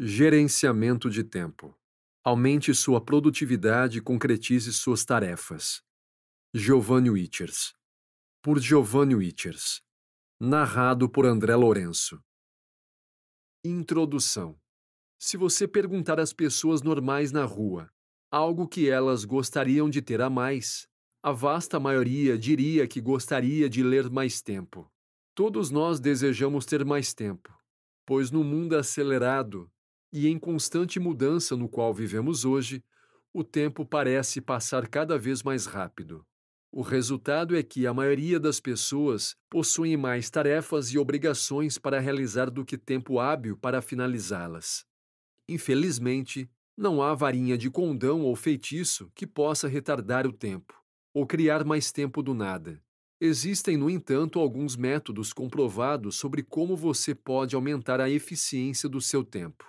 Gerenciamento de tempo. Aumente sua produtividade e concretize suas tarefas. Giovanni Witchers. Por Giovanni Witchers. Narrado por André Lourenço. Introdução. Se você perguntar às pessoas normais na rua algo que elas gostariam de ter a mais, a vasta maioria diria que gostaria de ler mais tempo. Todos nós desejamos ter mais tempo, pois no mundo acelerado e em constante mudança no qual vivemos hoje, o tempo parece passar cada vez mais rápido. O resultado é que a maioria das pessoas possui mais tarefas e obrigações para realizar do que tempo hábil para finalizá-las. Infelizmente, não há varinha de condão ou feitiço que possa retardar o tempo, ou criar mais tempo do nada. Existem, no entanto, alguns métodos comprovados sobre como você pode aumentar a eficiência do seu tempo.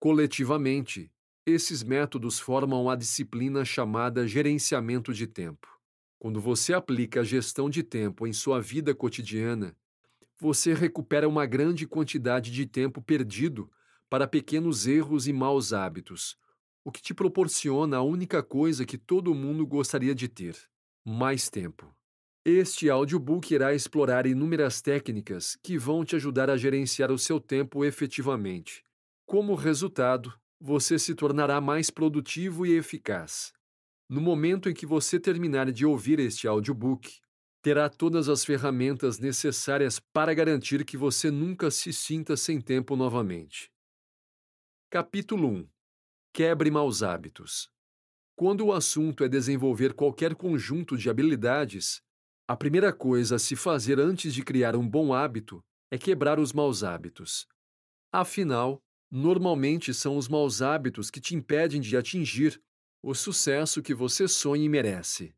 Coletivamente, esses métodos formam a disciplina chamada gerenciamento de tempo. Quando você aplica a gestão de tempo em sua vida cotidiana, você recupera uma grande quantidade de tempo perdido para pequenos erros e maus hábitos, o que te proporciona a única coisa que todo mundo gostaria de ter: mais tempo. Este audiobook irá explorar inúmeras técnicas que vão te ajudar a gerenciar o seu tempo efetivamente, como resultado, você se tornará mais produtivo e eficaz. No momento em que você terminar de ouvir este audiobook, terá todas as ferramentas necessárias para garantir que você nunca se sinta sem tempo novamente. Capítulo 1 Quebre maus hábitos. Quando o assunto é desenvolver qualquer conjunto de habilidades, a primeira coisa a se fazer antes de criar um bom hábito é quebrar os maus hábitos. Afinal, normalmente são os maus hábitos que te impedem de atingir o sucesso que você sonha e merece.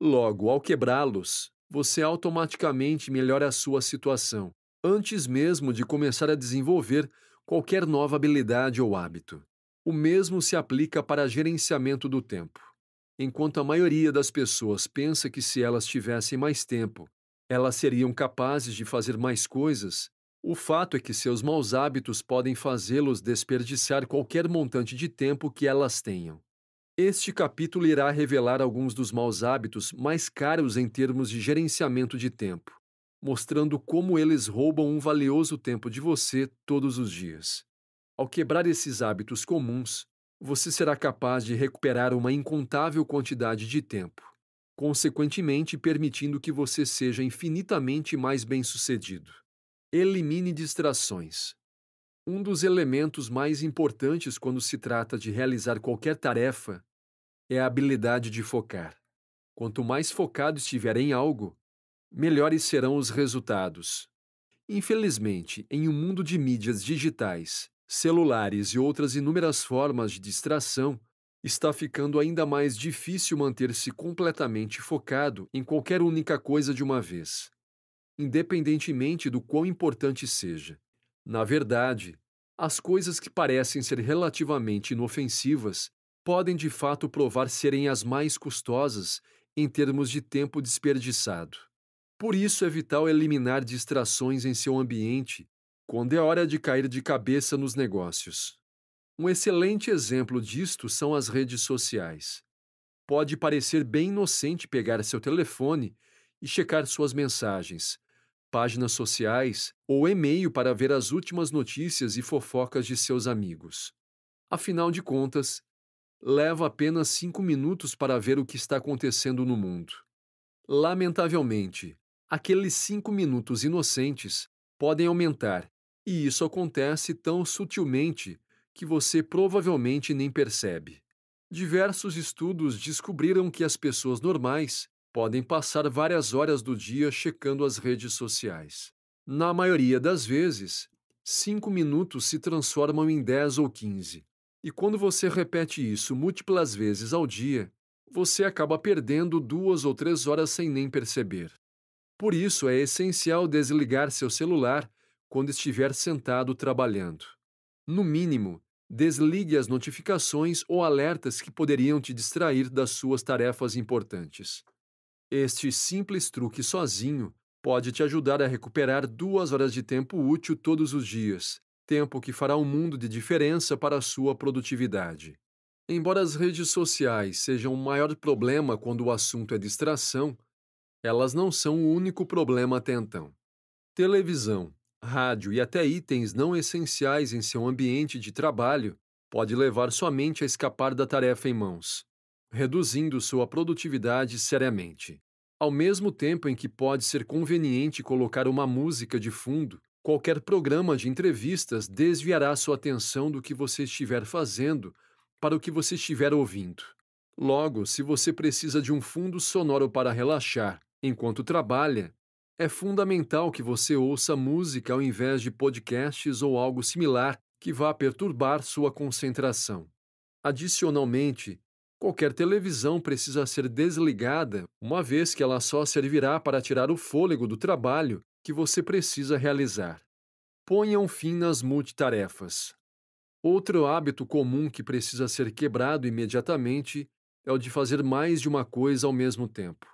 Logo, ao quebrá-los, você automaticamente melhora a sua situação, antes mesmo de começar a desenvolver qualquer nova habilidade ou hábito. O mesmo se aplica para gerenciamento do tempo. Enquanto a maioria das pessoas pensa que se elas tivessem mais tempo, elas seriam capazes de fazer mais coisas, o fato é que seus maus hábitos podem fazê-los desperdiçar qualquer montante de tempo que elas tenham. Este capítulo irá revelar alguns dos maus hábitos mais caros em termos de gerenciamento de tempo, mostrando como eles roubam um valioso tempo de você todos os dias. Ao quebrar esses hábitos comuns, você será capaz de recuperar uma incontável quantidade de tempo, consequentemente permitindo que você seja infinitamente mais bem-sucedido. Elimine distrações. Um dos elementos mais importantes quando se trata de realizar qualquer tarefa é a habilidade de focar. Quanto mais focado estiver em algo, melhores serão os resultados. Infelizmente, em um mundo de mídias digitais, celulares e outras inúmeras formas de distração, está ficando ainda mais difícil manter-se completamente focado em qualquer única coisa de uma vez independentemente do quão importante seja. Na verdade, as coisas que parecem ser relativamente inofensivas podem de fato provar serem as mais custosas em termos de tempo desperdiçado. Por isso é vital eliminar distrações em seu ambiente quando é hora de cair de cabeça nos negócios. Um excelente exemplo disto são as redes sociais. Pode parecer bem inocente pegar seu telefone e checar suas mensagens, páginas sociais ou e-mail para ver as últimas notícias e fofocas de seus amigos. Afinal de contas, leva apenas cinco minutos para ver o que está acontecendo no mundo. Lamentavelmente, aqueles cinco minutos inocentes podem aumentar, e isso acontece tão sutilmente que você provavelmente nem percebe. Diversos estudos descobriram que as pessoas normais podem passar várias horas do dia checando as redes sociais. Na maioria das vezes, 5 minutos se transformam em 10 ou 15. E quando você repete isso múltiplas vezes ao dia, você acaba perdendo duas ou três horas sem nem perceber. Por isso, é essencial desligar seu celular quando estiver sentado trabalhando. No mínimo, desligue as notificações ou alertas que poderiam te distrair das suas tarefas importantes. Este simples truque sozinho pode te ajudar a recuperar duas horas de tempo útil todos os dias, tempo que fará um mundo de diferença para a sua produtividade. Embora as redes sociais sejam o maior problema quando o assunto é distração, elas não são o único problema até então. Televisão, rádio e até itens não essenciais em seu ambiente de trabalho pode levar sua mente a escapar da tarefa em mãos reduzindo sua produtividade seriamente. Ao mesmo tempo em que pode ser conveniente colocar uma música de fundo, qualquer programa de entrevistas desviará sua atenção do que você estiver fazendo para o que você estiver ouvindo. Logo, se você precisa de um fundo sonoro para relaxar enquanto trabalha, é fundamental que você ouça música ao invés de podcasts ou algo similar que vá perturbar sua concentração. Adicionalmente, Qualquer televisão precisa ser desligada, uma vez que ela só servirá para tirar o fôlego do trabalho que você precisa realizar. Ponha um fim nas multitarefas. Outro hábito comum que precisa ser quebrado imediatamente é o de fazer mais de uma coisa ao mesmo tempo.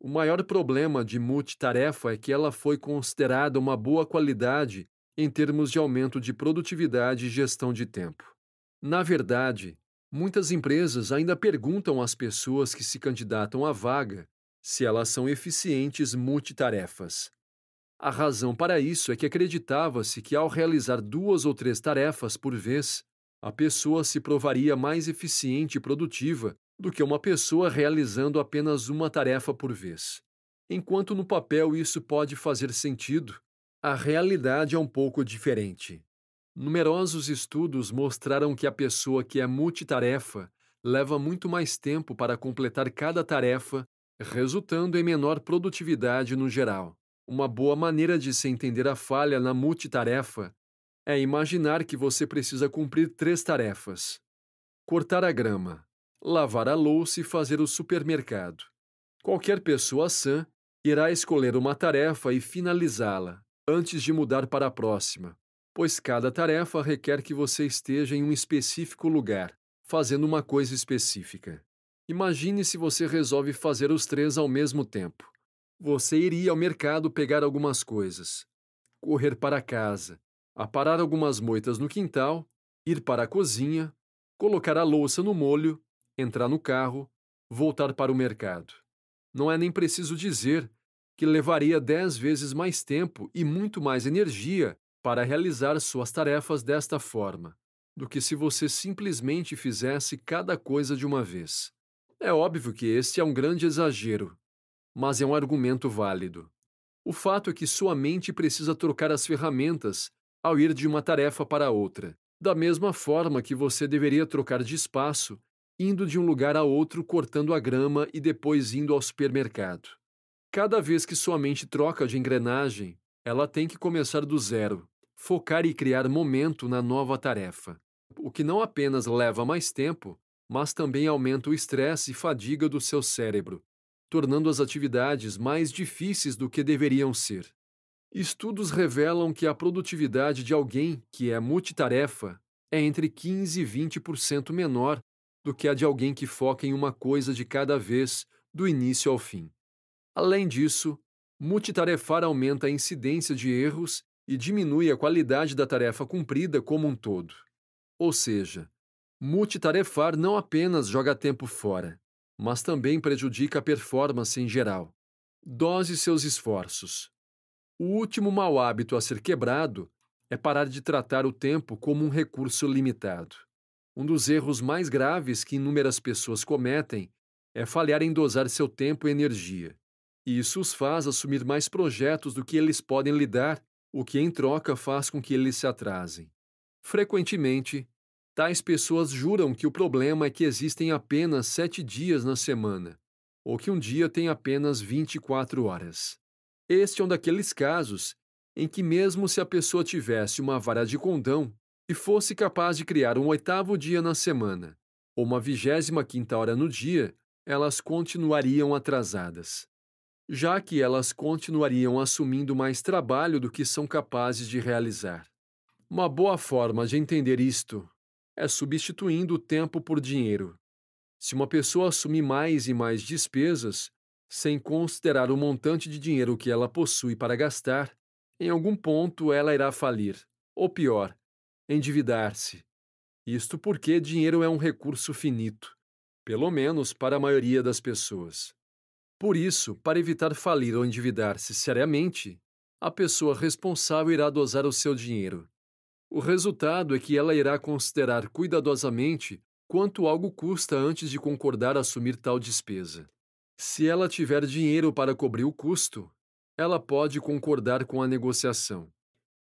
O maior problema de multitarefa é que ela foi considerada uma boa qualidade em termos de aumento de produtividade e gestão de tempo. Na verdade, Muitas empresas ainda perguntam às pessoas que se candidatam à vaga se elas são eficientes multitarefas. A razão para isso é que acreditava-se que, ao realizar duas ou três tarefas por vez, a pessoa se provaria mais eficiente e produtiva do que uma pessoa realizando apenas uma tarefa por vez. Enquanto no papel isso pode fazer sentido, a realidade é um pouco diferente. Numerosos estudos mostraram que a pessoa que é multitarefa leva muito mais tempo para completar cada tarefa, resultando em menor produtividade no geral. Uma boa maneira de se entender a falha na multitarefa é imaginar que você precisa cumprir três tarefas: cortar a grama, lavar a louça e fazer o supermercado. Qualquer pessoa sã irá escolher uma tarefa e finalizá-la antes de mudar para a próxima, pois cada tarefa requer que você esteja em um específico lugar, fazendo uma coisa específica. Imagine se você resolve fazer os três ao mesmo tempo. Você iria ao mercado pegar algumas coisas, correr para casa, aparar algumas moitas no quintal, ir para a cozinha, colocar a louça no molho, entrar no carro, voltar para o mercado. Não é nem preciso dizer que levaria dez vezes mais tempo e muito mais energia para realizar suas tarefas desta forma, do que se você simplesmente fizesse cada coisa de uma vez. É óbvio que este é um grande exagero, mas é um argumento válido. O fato é que sua mente precisa trocar as ferramentas ao ir de uma tarefa para outra, da mesma forma que você deveria trocar de espaço indo de um lugar a outro cortando a grama e depois indo ao supermercado. Cada vez que sua mente troca de engrenagem, ela tem que começar do zero, focar e criar momento na nova tarefa, o que não apenas leva mais tempo, mas também aumenta o estresse e fadiga do seu cérebro, tornando as atividades mais difíceis do que deveriam ser. Estudos revelam que a produtividade de alguém que é multitarefa é entre 15 e 20% menor do que a de alguém que foca em uma coisa de cada vez, do início ao fim. Além disso, multitarefar aumenta a incidência de erros e diminui a qualidade da tarefa cumprida como um todo. Ou seja, multitarefar não apenas joga tempo fora, mas também prejudica a performance em geral. Dose seus esforços. O último mau hábito a ser quebrado é parar de tratar o tempo como um recurso limitado. Um dos erros mais graves que inúmeras pessoas cometem é falhar em dosar seu tempo e energia. Isso os faz assumir mais projetos do que eles podem lidar, o que em troca faz com que eles se atrasem. Frequentemente, tais pessoas juram que o problema é que existem apenas sete dias na semana, ou que um dia tem apenas 24 horas. Este é um daqueles casos em que, mesmo se a pessoa tivesse uma vara de condão e fosse capaz de criar um oitavo dia na semana, ou uma vigésima quinta hora no dia, elas continuariam atrasadas já que elas continuariam assumindo mais trabalho do que são capazes de realizar. Uma boa forma de entender isto é substituindo o tempo por dinheiro. Se uma pessoa assume mais e mais despesas, sem considerar o montante de dinheiro que ela possui para gastar, em algum ponto ela irá falir, ou pior, endividar-se. Isto porque dinheiro é um recurso finito, pelo menos para a maioria das pessoas. Por isso, para evitar falir ou endividar-se seriamente, a pessoa responsável irá dosar o seu dinheiro. O resultado é que ela irá considerar cuidadosamente quanto algo custa antes de concordar assumir tal despesa. Se ela tiver dinheiro para cobrir o custo, ela pode concordar com a negociação.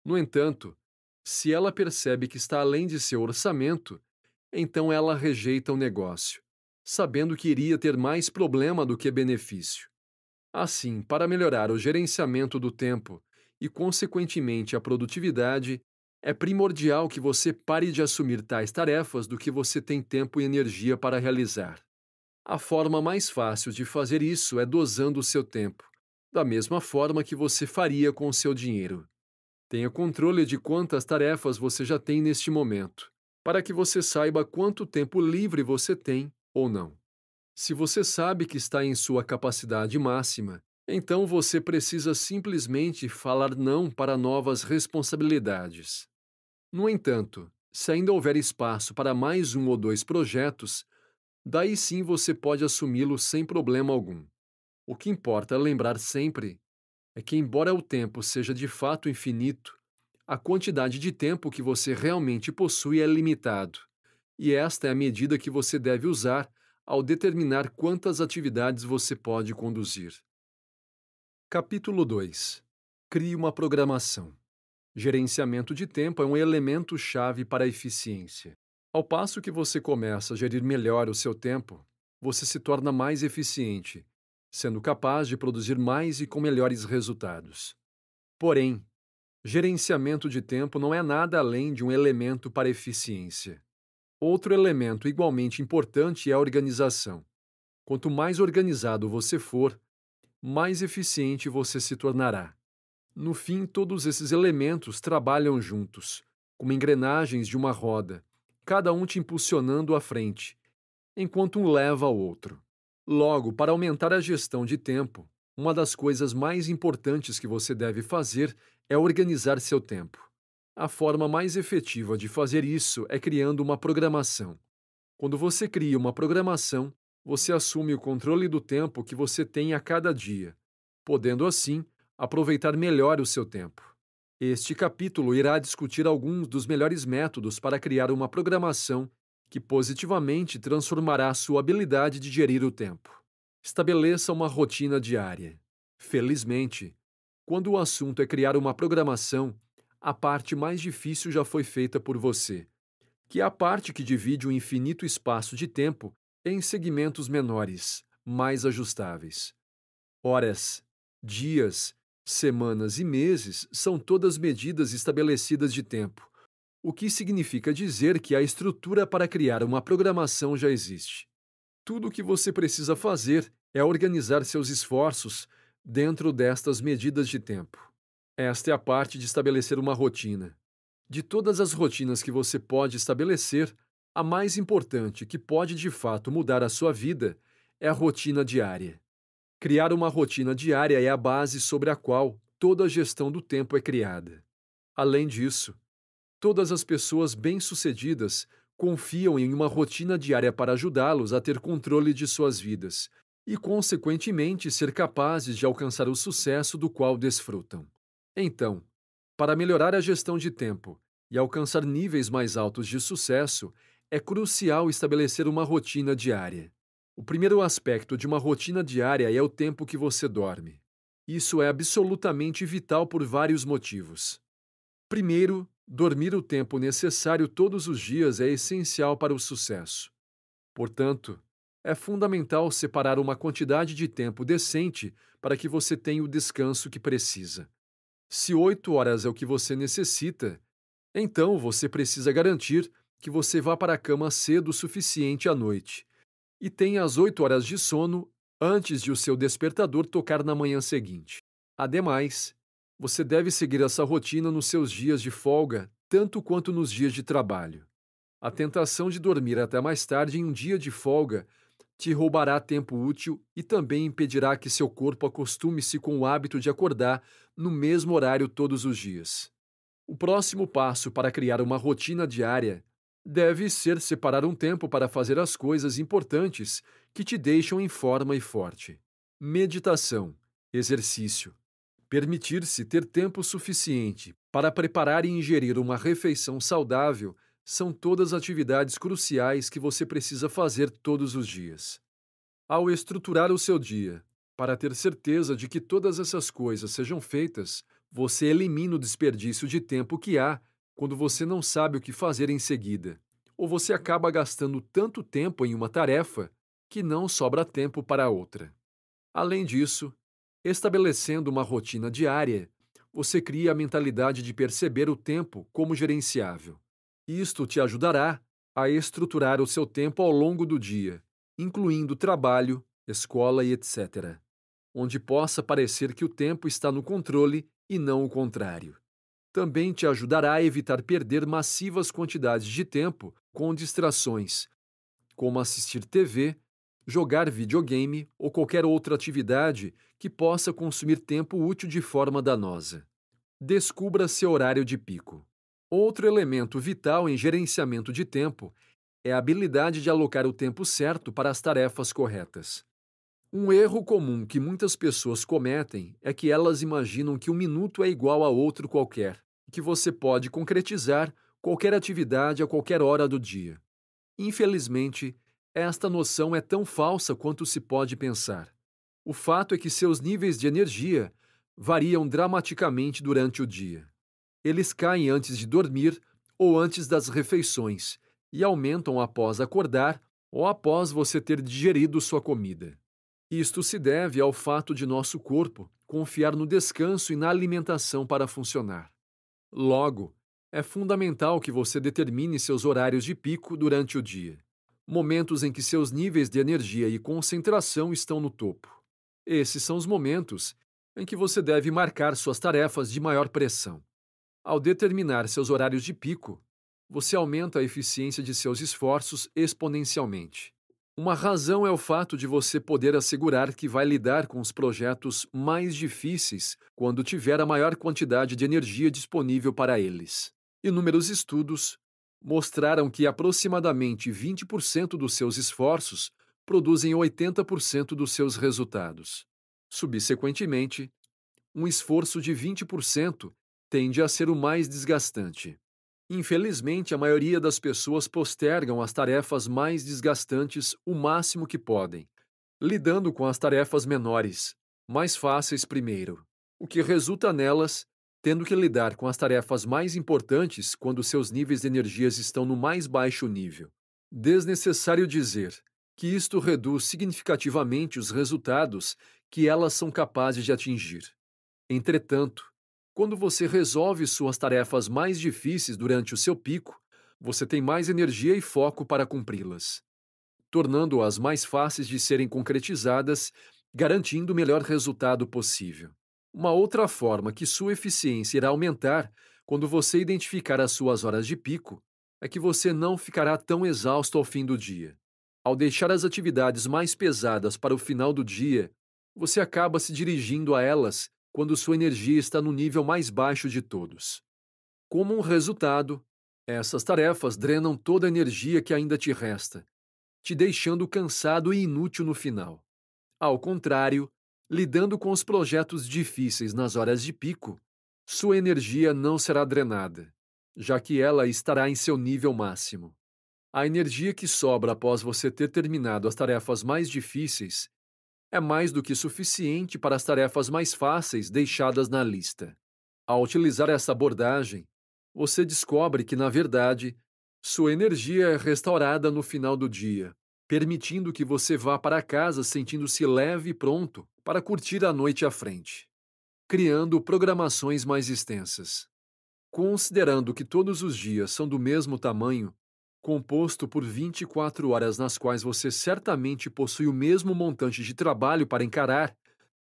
No entanto, se ela percebe que está além de seu orçamento, então ela rejeita o negócio sabendo que iria ter mais problema do que benefício. Assim, para melhorar o gerenciamento do tempo e, consequentemente, a produtividade, é primordial que você pare de assumir tais tarefas do que você tem tempo e energia para realizar. A forma mais fácil de fazer isso é dosando o seu tempo, da mesma forma que você faria com o seu dinheiro. Tenha controle de quantas tarefas você já tem neste momento, para que você saiba quanto tempo livre você tem ou não. Se você sabe que está em sua capacidade máxima, então você precisa simplesmente falar não para novas responsabilidades. No entanto, se ainda houver espaço para mais um ou dois projetos, daí sim você pode assumi-lo sem problema algum. O que importa lembrar sempre é que, embora o tempo seja de fato infinito, a quantidade de tempo que você realmente possui é limitado e esta é a medida que você deve usar ao determinar quantas atividades você pode conduzir. Capítulo 2 Crie uma programação. Gerenciamento de tempo é um elemento-chave para a eficiência. Ao passo que você começa a gerir melhor o seu tempo, você se torna mais eficiente, sendo capaz de produzir mais e com melhores resultados. Porém, gerenciamento de tempo não é nada além de um elemento para eficiência. Outro elemento igualmente importante é a organização. Quanto mais organizado você for, mais eficiente você se tornará. No fim, todos esses elementos trabalham juntos, como engrenagens de uma roda, cada um te impulsionando à frente, enquanto um leva ao outro. Logo, para aumentar a gestão de tempo, uma das coisas mais importantes que você deve fazer é organizar seu tempo. A forma mais efetiva de fazer isso é criando uma programação. Quando você cria uma programação, você assume o controle do tempo que você tem a cada dia, podendo assim aproveitar melhor o seu tempo. Este capítulo irá discutir alguns dos melhores métodos para criar uma programação que positivamente transformará sua habilidade de gerir o tempo. Estabeleça uma rotina diária. Felizmente, quando o assunto é criar uma programação, a parte mais difícil já foi feita por você, que é a parte que divide o infinito espaço de tempo em segmentos menores, mais ajustáveis. Horas, dias, semanas e meses são todas medidas estabelecidas de tempo, o que significa dizer que a estrutura para criar uma programação já existe. Tudo o que você precisa fazer é organizar seus esforços dentro destas medidas de tempo. Esta é a parte de estabelecer uma rotina. De todas as rotinas que você pode estabelecer, a mais importante que pode de fato mudar a sua vida é a rotina diária. Criar uma rotina diária é a base sobre a qual toda a gestão do tempo é criada. Além disso, todas as pessoas bem-sucedidas confiam em uma rotina diária para ajudá-los a ter controle de suas vidas e, consequentemente, ser capazes de alcançar o sucesso do qual desfrutam. Então, para melhorar a gestão de tempo e alcançar níveis mais altos de sucesso, é crucial estabelecer uma rotina diária. O primeiro aspecto de uma rotina diária é o tempo que você dorme. Isso é absolutamente vital por vários motivos. Primeiro, dormir o tempo necessário todos os dias é essencial para o sucesso. Portanto, é fundamental separar uma quantidade de tempo decente para que você tenha o descanso que precisa. Se oito horas é o que você necessita, então você precisa garantir que você vá para a cama cedo o suficiente à noite e tenha as oito horas de sono antes de o seu despertador tocar na manhã seguinte. Ademais, você deve seguir essa rotina nos seus dias de folga tanto quanto nos dias de trabalho. A tentação de dormir até mais tarde em um dia de folga te roubará tempo útil e também impedirá que seu corpo acostume-se com o hábito de acordar no mesmo horário todos os dias. O próximo passo para criar uma rotina diária deve ser separar um tempo para fazer as coisas importantes que te deixam em forma e forte. Meditação, exercício. Permitir-se ter tempo suficiente para preparar e ingerir uma refeição saudável são todas atividades cruciais que você precisa fazer todos os dias. Ao estruturar o seu dia, para ter certeza de que todas essas coisas sejam feitas, você elimina o desperdício de tempo que há quando você não sabe o que fazer em seguida, ou você acaba gastando tanto tempo em uma tarefa que não sobra tempo para outra. Além disso, estabelecendo uma rotina diária, você cria a mentalidade de perceber o tempo como gerenciável. Isto te ajudará a estruturar o seu tempo ao longo do dia, incluindo trabalho, escola e etc., onde possa parecer que o tempo está no controle e não o contrário. Também te ajudará a evitar perder massivas quantidades de tempo com distrações, como assistir TV, jogar videogame ou qualquer outra atividade que possa consumir tempo útil de forma danosa. Descubra seu horário de pico. Outro elemento vital em gerenciamento de tempo é a habilidade de alocar o tempo certo para as tarefas corretas. Um erro comum que muitas pessoas cometem é que elas imaginam que um minuto é igual a outro qualquer, que você pode concretizar qualquer atividade a qualquer hora do dia. Infelizmente, esta noção é tão falsa quanto se pode pensar. O fato é que seus níveis de energia variam dramaticamente durante o dia. Eles caem antes de dormir ou antes das refeições e aumentam após acordar ou após você ter digerido sua comida. Isto se deve ao fato de nosso corpo confiar no descanso e na alimentação para funcionar. Logo, é fundamental que você determine seus horários de pico durante o dia, momentos em que seus níveis de energia e concentração estão no topo. Esses são os momentos em que você deve marcar suas tarefas de maior pressão. Ao determinar seus horários de pico, você aumenta a eficiência de seus esforços exponencialmente. Uma razão é o fato de você poder assegurar que vai lidar com os projetos mais difíceis quando tiver a maior quantidade de energia disponível para eles. Inúmeros estudos mostraram que aproximadamente 20% dos seus esforços produzem 80% dos seus resultados. Subsequentemente, um esforço de 20% tende a ser o mais desgastante. Infelizmente, a maioria das pessoas postergam as tarefas mais desgastantes o máximo que podem, lidando com as tarefas menores, mais fáceis primeiro, o que resulta nelas tendo que lidar com as tarefas mais importantes quando seus níveis de energias estão no mais baixo nível. Desnecessário dizer que isto reduz significativamente os resultados que elas são capazes de atingir. Entretanto, quando você resolve suas tarefas mais difíceis durante o seu pico, você tem mais energia e foco para cumpri-las, tornando-as mais fáceis de serem concretizadas, garantindo o melhor resultado possível. Uma outra forma que sua eficiência irá aumentar quando você identificar as suas horas de pico é que você não ficará tão exausto ao fim do dia. Ao deixar as atividades mais pesadas para o final do dia, você acaba se dirigindo a elas quando sua energia está no nível mais baixo de todos. Como um resultado, essas tarefas drenam toda a energia que ainda te resta, te deixando cansado e inútil no final. Ao contrário, lidando com os projetos difíceis nas horas de pico, sua energia não será drenada, já que ela estará em seu nível máximo. A energia que sobra após você ter terminado as tarefas mais difíceis é mais do que suficiente para as tarefas mais fáceis deixadas na lista. Ao utilizar essa abordagem, você descobre que, na verdade, sua energia é restaurada no final do dia, permitindo que você vá para casa sentindo-se leve e pronto para curtir a noite à frente, criando programações mais extensas. Considerando que todos os dias são do mesmo tamanho, composto por 24 horas nas quais você certamente possui o mesmo montante de trabalho para encarar,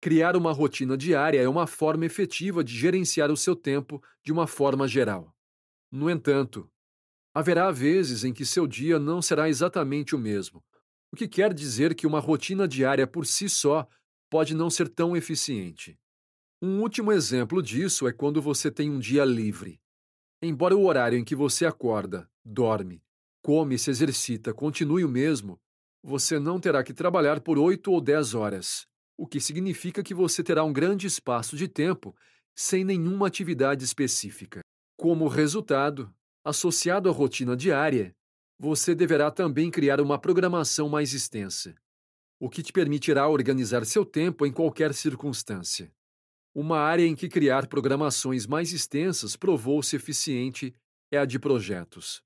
criar uma rotina diária é uma forma efetiva de gerenciar o seu tempo de uma forma geral. No entanto, haverá vezes em que seu dia não será exatamente o mesmo, o que quer dizer que uma rotina diária por si só pode não ser tão eficiente. Um último exemplo disso é quando você tem um dia livre. Embora o horário em que você acorda, dorme come, se exercita, continue o mesmo, você não terá que trabalhar por oito ou dez horas, o que significa que você terá um grande espaço de tempo sem nenhuma atividade específica. Como resultado, associado à rotina diária, você deverá também criar uma programação mais extensa, o que te permitirá organizar seu tempo em qualquer circunstância. Uma área em que criar programações mais extensas provou-se eficiente é a de projetos.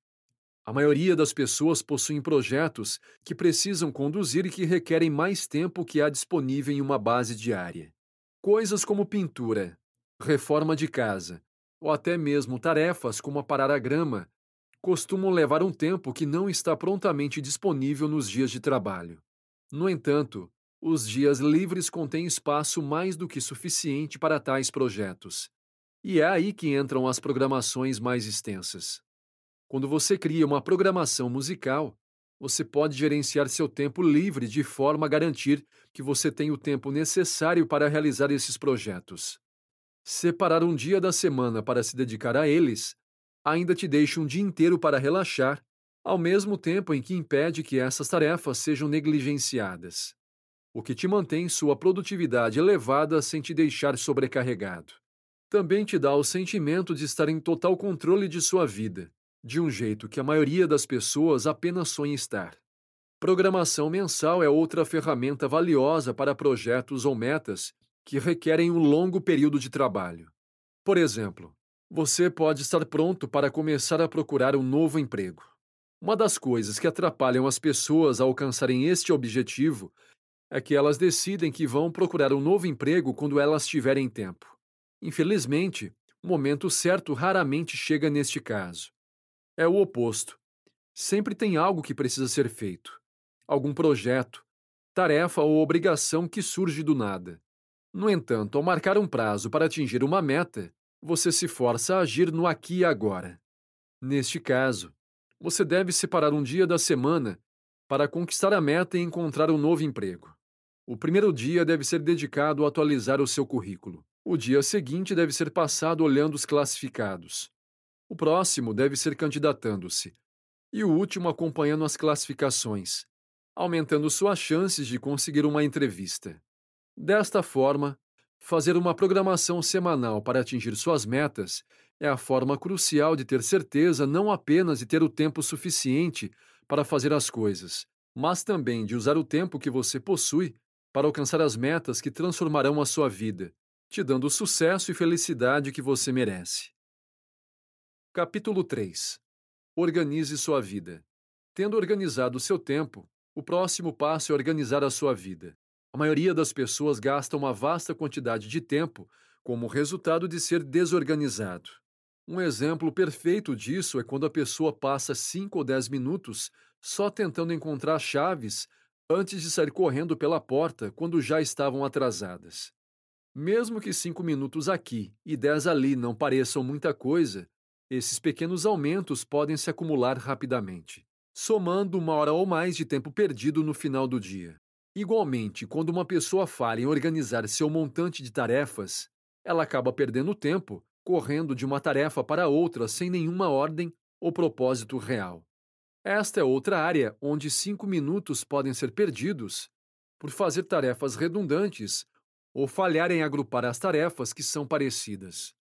A maioria das pessoas possuem projetos que precisam conduzir e que requerem mais tempo que há disponível em uma base diária. Coisas como pintura, reforma de casa, ou até mesmo tarefas como aparar a grama, costumam levar um tempo que não está prontamente disponível nos dias de trabalho. No entanto, os dias livres contêm espaço mais do que suficiente para tais projetos. E é aí que entram as programações mais extensas. Quando você cria uma programação musical, você pode gerenciar seu tempo livre de forma a garantir que você tem o tempo necessário para realizar esses projetos. Separar um dia da semana para se dedicar a eles ainda te deixa um dia inteiro para relaxar, ao mesmo tempo em que impede que essas tarefas sejam negligenciadas, o que te mantém sua produtividade elevada sem te deixar sobrecarregado. Também te dá o sentimento de estar em total controle de sua vida de um jeito que a maioria das pessoas apenas sonha estar. Programação mensal é outra ferramenta valiosa para projetos ou metas que requerem um longo período de trabalho. Por exemplo, você pode estar pronto para começar a procurar um novo emprego. Uma das coisas que atrapalham as pessoas a alcançarem este objetivo é que elas decidem que vão procurar um novo emprego quando elas tiverem tempo. Infelizmente, o momento certo raramente chega neste caso é o oposto. Sempre tem algo que precisa ser feito, algum projeto, tarefa ou obrigação que surge do nada. No entanto, ao marcar um prazo para atingir uma meta, você se força a agir no aqui e agora. Neste caso, você deve separar um dia da semana para conquistar a meta e encontrar um novo emprego. O primeiro dia deve ser dedicado a atualizar o seu currículo. O dia seguinte deve ser passado olhando os classificados. O próximo deve ser candidatando-se, e o último acompanhando as classificações, aumentando suas chances de conseguir uma entrevista. Desta forma, fazer uma programação semanal para atingir suas metas é a forma crucial de ter certeza não apenas de ter o tempo suficiente para fazer as coisas, mas também de usar o tempo que você possui para alcançar as metas que transformarão a sua vida, te dando o sucesso e felicidade que você merece. Capítulo 3 Organize sua vida. Tendo organizado seu tempo, o próximo passo é organizar a sua vida. A maioria das pessoas gasta uma vasta quantidade de tempo como resultado de ser desorganizado. Um exemplo perfeito disso é quando a pessoa passa 5 ou 10 minutos só tentando encontrar chaves antes de sair correndo pela porta quando já estavam atrasadas. Mesmo que 5 minutos aqui e 10 ali não pareçam muita coisa, esses pequenos aumentos podem se acumular rapidamente, somando uma hora ou mais de tempo perdido no final do dia. Igualmente, quando uma pessoa falha em organizar seu montante de tarefas, ela acaba perdendo tempo, correndo de uma tarefa para outra sem nenhuma ordem ou propósito real. Esta é outra área onde cinco minutos podem ser perdidos por fazer tarefas redundantes ou falhar em agrupar as tarefas que são parecidas.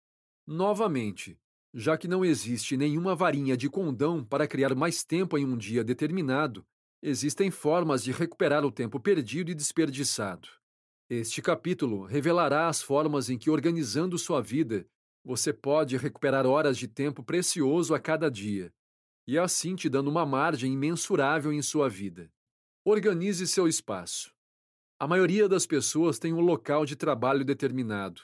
Novamente, já que não existe nenhuma varinha de condão para criar mais tempo em um dia determinado, existem formas de recuperar o tempo perdido e desperdiçado. Este capítulo revelará as formas em que, organizando sua vida, você pode recuperar horas de tempo precioso a cada dia, e assim te dando uma margem imensurável em sua vida. Organize seu espaço. A maioria das pessoas tem um local de trabalho determinado,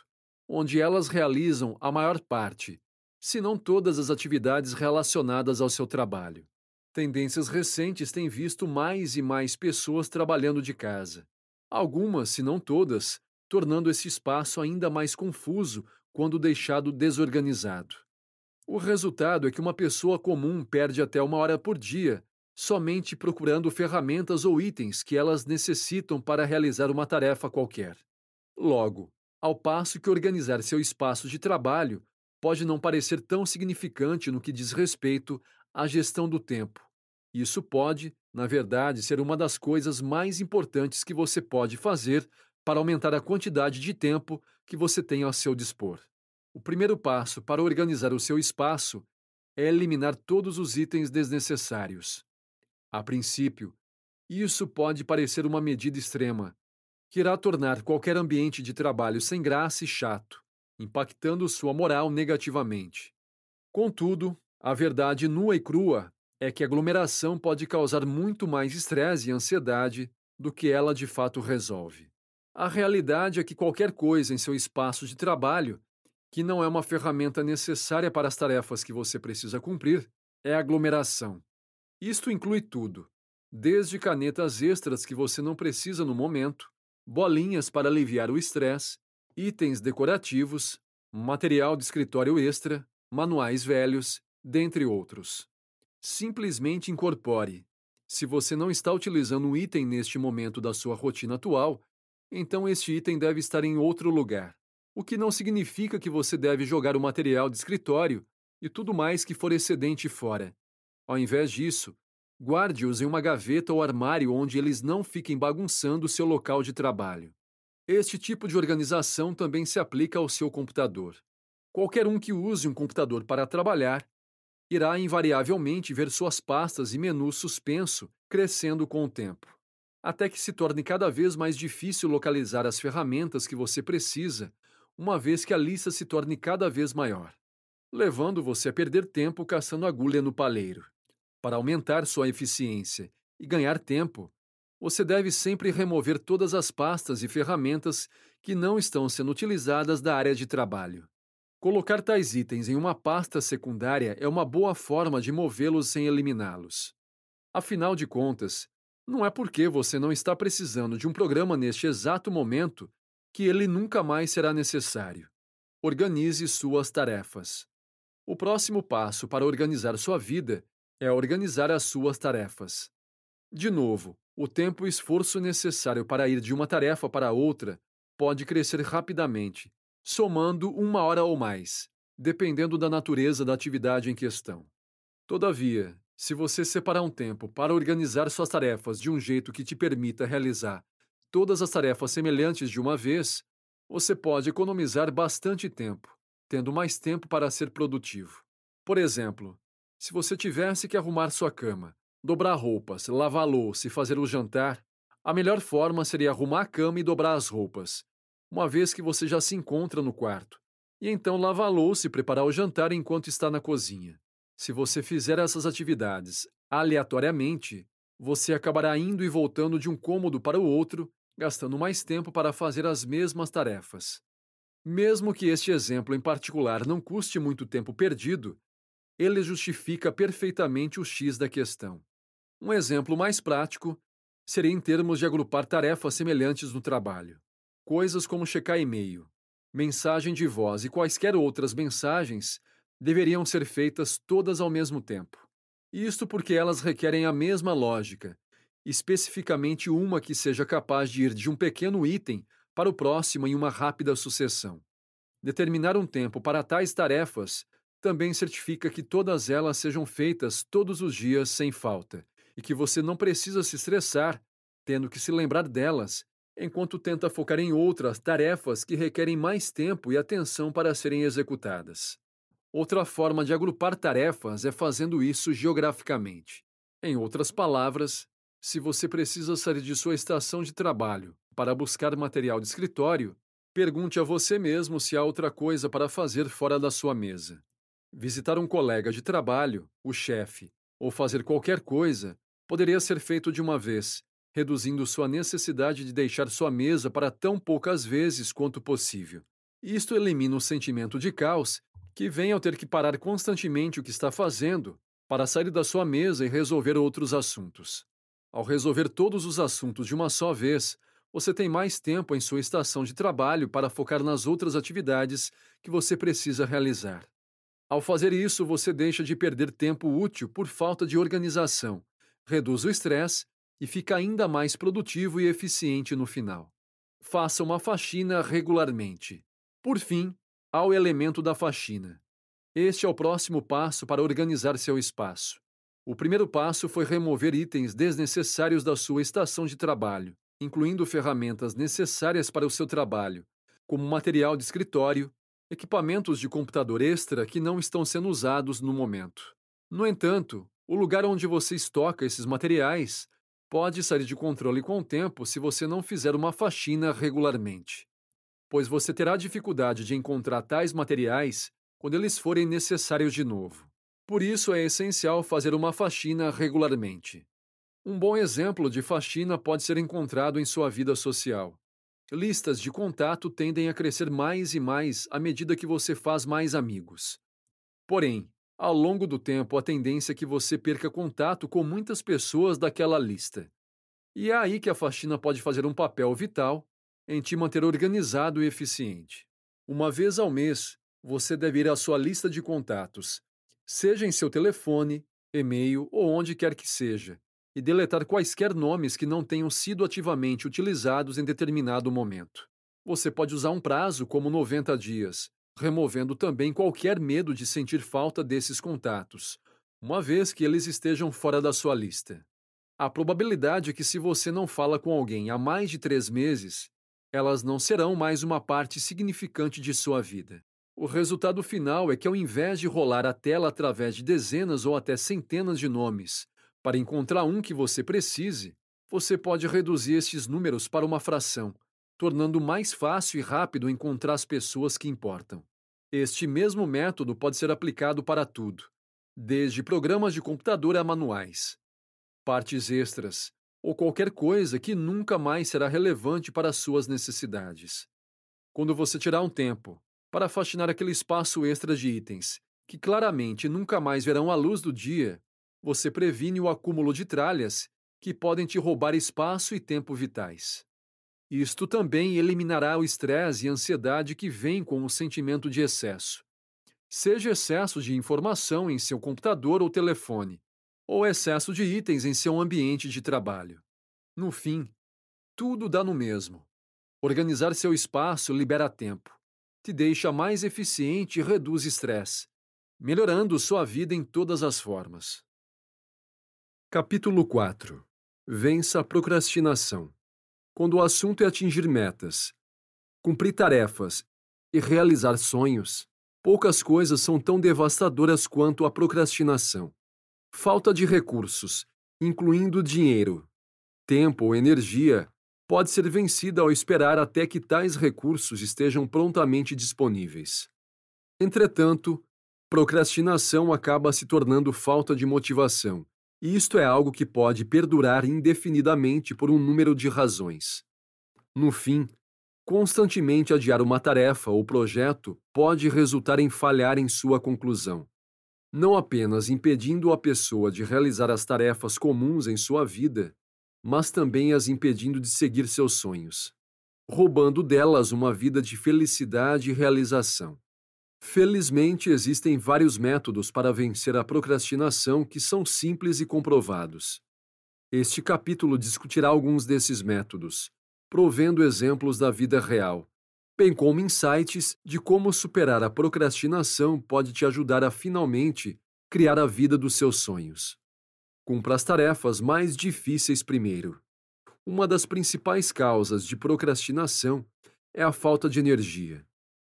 onde elas realizam a maior parte, se não todas as atividades relacionadas ao seu trabalho. Tendências recentes têm visto mais e mais pessoas trabalhando de casa. Algumas, se não todas, tornando esse espaço ainda mais confuso quando deixado desorganizado. O resultado é que uma pessoa comum perde até uma hora por dia somente procurando ferramentas ou itens que elas necessitam para realizar uma tarefa qualquer. Logo, ao passo que organizar seu espaço de trabalho pode não parecer tão significante no que diz respeito à gestão do tempo. Isso pode, na verdade, ser uma das coisas mais importantes que você pode fazer para aumentar a quantidade de tempo que você tem a seu dispor. O primeiro passo para organizar o seu espaço é eliminar todos os itens desnecessários. A princípio, isso pode parecer uma medida extrema, que irá tornar qualquer ambiente de trabalho sem graça e chato impactando sua moral negativamente. Contudo, a verdade nua e crua é que a aglomeração pode causar muito mais estresse e ansiedade do que ela de fato resolve. A realidade é que qualquer coisa em seu espaço de trabalho que não é uma ferramenta necessária para as tarefas que você precisa cumprir é aglomeração. Isto inclui tudo, desde canetas extras que você não precisa no momento, bolinhas para aliviar o estresse itens decorativos, material de escritório extra, manuais velhos, dentre outros. Simplesmente incorpore. Se você não está utilizando um item neste momento da sua rotina atual, então este item deve estar em outro lugar. O que não significa que você deve jogar o material de escritório e tudo mais que for excedente fora. Ao invés disso, guarde-os em uma gaveta ou armário onde eles não fiquem bagunçando o seu local de trabalho. Este tipo de organização também se aplica ao seu computador. Qualquer um que use um computador para trabalhar irá invariavelmente ver suas pastas e menus suspenso crescendo com o tempo, até que se torne cada vez mais difícil localizar as ferramentas que você precisa, uma vez que a lista se torne cada vez maior, levando você a perder tempo caçando agulha no palheiro. Para aumentar sua eficiência e ganhar tempo, você deve sempre remover todas as pastas e ferramentas que não estão sendo utilizadas da área de trabalho. Colocar tais itens em uma pasta secundária é uma boa forma de movê-los sem eliminá-los. Afinal de contas, não é porque você não está precisando de um programa neste exato momento que ele nunca mais será necessário. Organize suas tarefas. O próximo passo para organizar sua vida é organizar as suas tarefas. De novo, o tempo e esforço necessário para ir de uma tarefa para outra pode crescer rapidamente, somando uma hora ou mais, dependendo da natureza da atividade em questão. Todavia, se você separar um tempo para organizar suas tarefas de um jeito que te permita realizar todas as tarefas semelhantes de uma vez, você pode economizar bastante tempo, tendo mais tempo para ser produtivo. Por exemplo, se você tivesse que arrumar sua cama dobrar roupas, lavar louça e fazer o jantar, a melhor forma seria arrumar a cama e dobrar as roupas, uma vez que você já se encontra no quarto, e então lavar a louça e preparar o jantar enquanto está na cozinha. Se você fizer essas atividades aleatoriamente, você acabará indo e voltando de um cômodo para o outro, gastando mais tempo para fazer as mesmas tarefas. Mesmo que este exemplo em particular não custe muito tempo perdido, ele justifica perfeitamente o X da questão. Um exemplo mais prático seria em termos de agrupar tarefas semelhantes no trabalho. Coisas como checar e-mail, mensagem de voz e quaisquer outras mensagens deveriam ser feitas todas ao mesmo tempo. Isto porque elas requerem a mesma lógica, especificamente uma que seja capaz de ir de um pequeno item para o próximo em uma rápida sucessão. Determinar um tempo para tais tarefas também certifica que todas elas sejam feitas todos os dias sem falta e que você não precisa se estressar, tendo que se lembrar delas, enquanto tenta focar em outras tarefas que requerem mais tempo e atenção para serem executadas. Outra forma de agrupar tarefas é fazendo isso geograficamente. Em outras palavras, se você precisa sair de sua estação de trabalho para buscar material de escritório, pergunte a você mesmo se há outra coisa para fazer fora da sua mesa. Visitar um colega de trabalho, o chefe, ou fazer qualquer coisa poderia ser feito de uma vez, reduzindo sua necessidade de deixar sua mesa para tão poucas vezes quanto possível. Isto elimina o sentimento de caos que vem ao ter que parar constantemente o que está fazendo para sair da sua mesa e resolver outros assuntos. Ao resolver todos os assuntos de uma só vez, você tem mais tempo em sua estação de trabalho para focar nas outras atividades que você precisa realizar. Ao fazer isso, você deixa de perder tempo útil por falta de organização reduz o estresse e fica ainda mais produtivo e eficiente no final. Faça uma faxina regularmente. Por fim, há o elemento da faxina. Este é o próximo passo para organizar seu espaço. O primeiro passo foi remover itens desnecessários da sua estação de trabalho, incluindo ferramentas necessárias para o seu trabalho, como material de escritório, equipamentos de computador extra que não estão sendo usados no momento. No entanto, o lugar onde você estoca esses materiais pode sair de controle com o tempo se você não fizer uma faxina regularmente, pois você terá dificuldade de encontrar tais materiais quando eles forem necessários de novo. Por isso é essencial fazer uma faxina regularmente. Um bom exemplo de faxina pode ser encontrado em sua vida social. Listas de contato tendem a crescer mais e mais à medida que você faz mais amigos. Porém, ao longo do tempo, a tendência é que você perca contato com muitas pessoas daquela lista. E é aí que a faxina pode fazer um papel vital em te manter organizado e eficiente. Uma vez ao mês, você deve ir à sua lista de contatos, seja em seu telefone, e-mail ou onde quer que seja, e deletar quaisquer nomes que não tenham sido ativamente utilizados em determinado momento. Você pode usar um prazo como 90 dias, removendo também qualquer medo de sentir falta desses contatos, uma vez que eles estejam fora da sua lista. A probabilidade é que, se você não fala com alguém há mais de três meses, elas não serão mais uma parte significante de sua vida. O resultado final é que, ao invés de rolar a tela através de dezenas ou até centenas de nomes para encontrar um que você precise, você pode reduzir estes números para uma fração, tornando mais fácil e rápido encontrar as pessoas que importam. Este mesmo método pode ser aplicado para tudo, desde programas de computador a manuais, partes extras ou qualquer coisa que nunca mais será relevante para suas necessidades. Quando você tirar um tempo para faxinar aquele espaço extra de itens que claramente nunca mais verão a luz do dia, você previne o acúmulo de tralhas que podem te roubar espaço e tempo vitais. Isto também eliminará o estresse e ansiedade que vem com o sentimento de excesso. Seja excesso de informação em seu computador ou telefone, ou excesso de itens em seu ambiente de trabalho. No fim, tudo dá no mesmo. Organizar seu espaço libera tempo, te deixa mais eficiente e reduz estresse, melhorando sua vida em todas as formas. Capítulo 4 Vença a procrastinação quando o assunto é atingir metas, cumprir tarefas e realizar sonhos, poucas coisas são tão devastadoras quanto a procrastinação. Falta de recursos, incluindo dinheiro, tempo ou energia, pode ser vencida ao esperar até que tais recursos estejam prontamente disponíveis. Entretanto, procrastinação acaba se tornando falta de motivação, e isto é algo que pode perdurar indefinidamente por um número de razões. No fim, constantemente adiar uma tarefa ou projeto pode resultar em falhar em sua conclusão, não apenas impedindo a pessoa de realizar as tarefas comuns em sua vida, mas também as impedindo de seguir seus sonhos, roubando delas uma vida de felicidade e realização. Felizmente, existem vários métodos para vencer a procrastinação que são simples e comprovados. Este capítulo discutirá alguns desses métodos, provendo exemplos da vida real, bem como insights de como superar a procrastinação pode te ajudar a finalmente criar a vida dos seus sonhos. Cumpra as tarefas mais difíceis primeiro. Uma das principais causas de procrastinação é a falta de energia.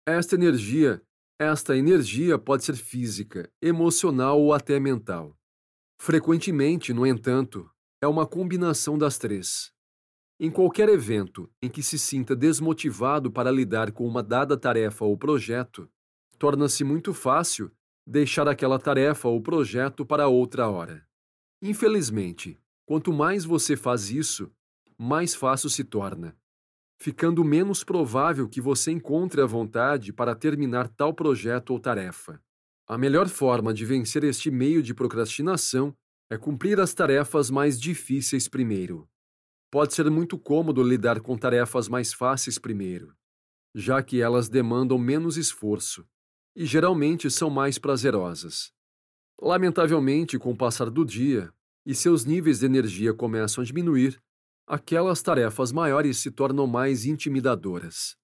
Esta energia esta energia pode ser física, emocional ou até mental. Frequentemente, no entanto, é uma combinação das três. Em qualquer evento em que se sinta desmotivado para lidar com uma dada tarefa ou projeto, torna-se muito fácil deixar aquela tarefa ou projeto para outra hora. Infelizmente, quanto mais você faz isso, mais fácil se torna ficando menos provável que você encontre a vontade para terminar tal projeto ou tarefa. A melhor forma de vencer este meio de procrastinação é cumprir as tarefas mais difíceis primeiro. Pode ser muito cômodo lidar com tarefas mais fáceis primeiro, já que elas demandam menos esforço e geralmente são mais prazerosas. Lamentavelmente, com o passar do dia e seus níveis de energia começam a diminuir, aquelas tarefas maiores se tornam mais intimidadoras.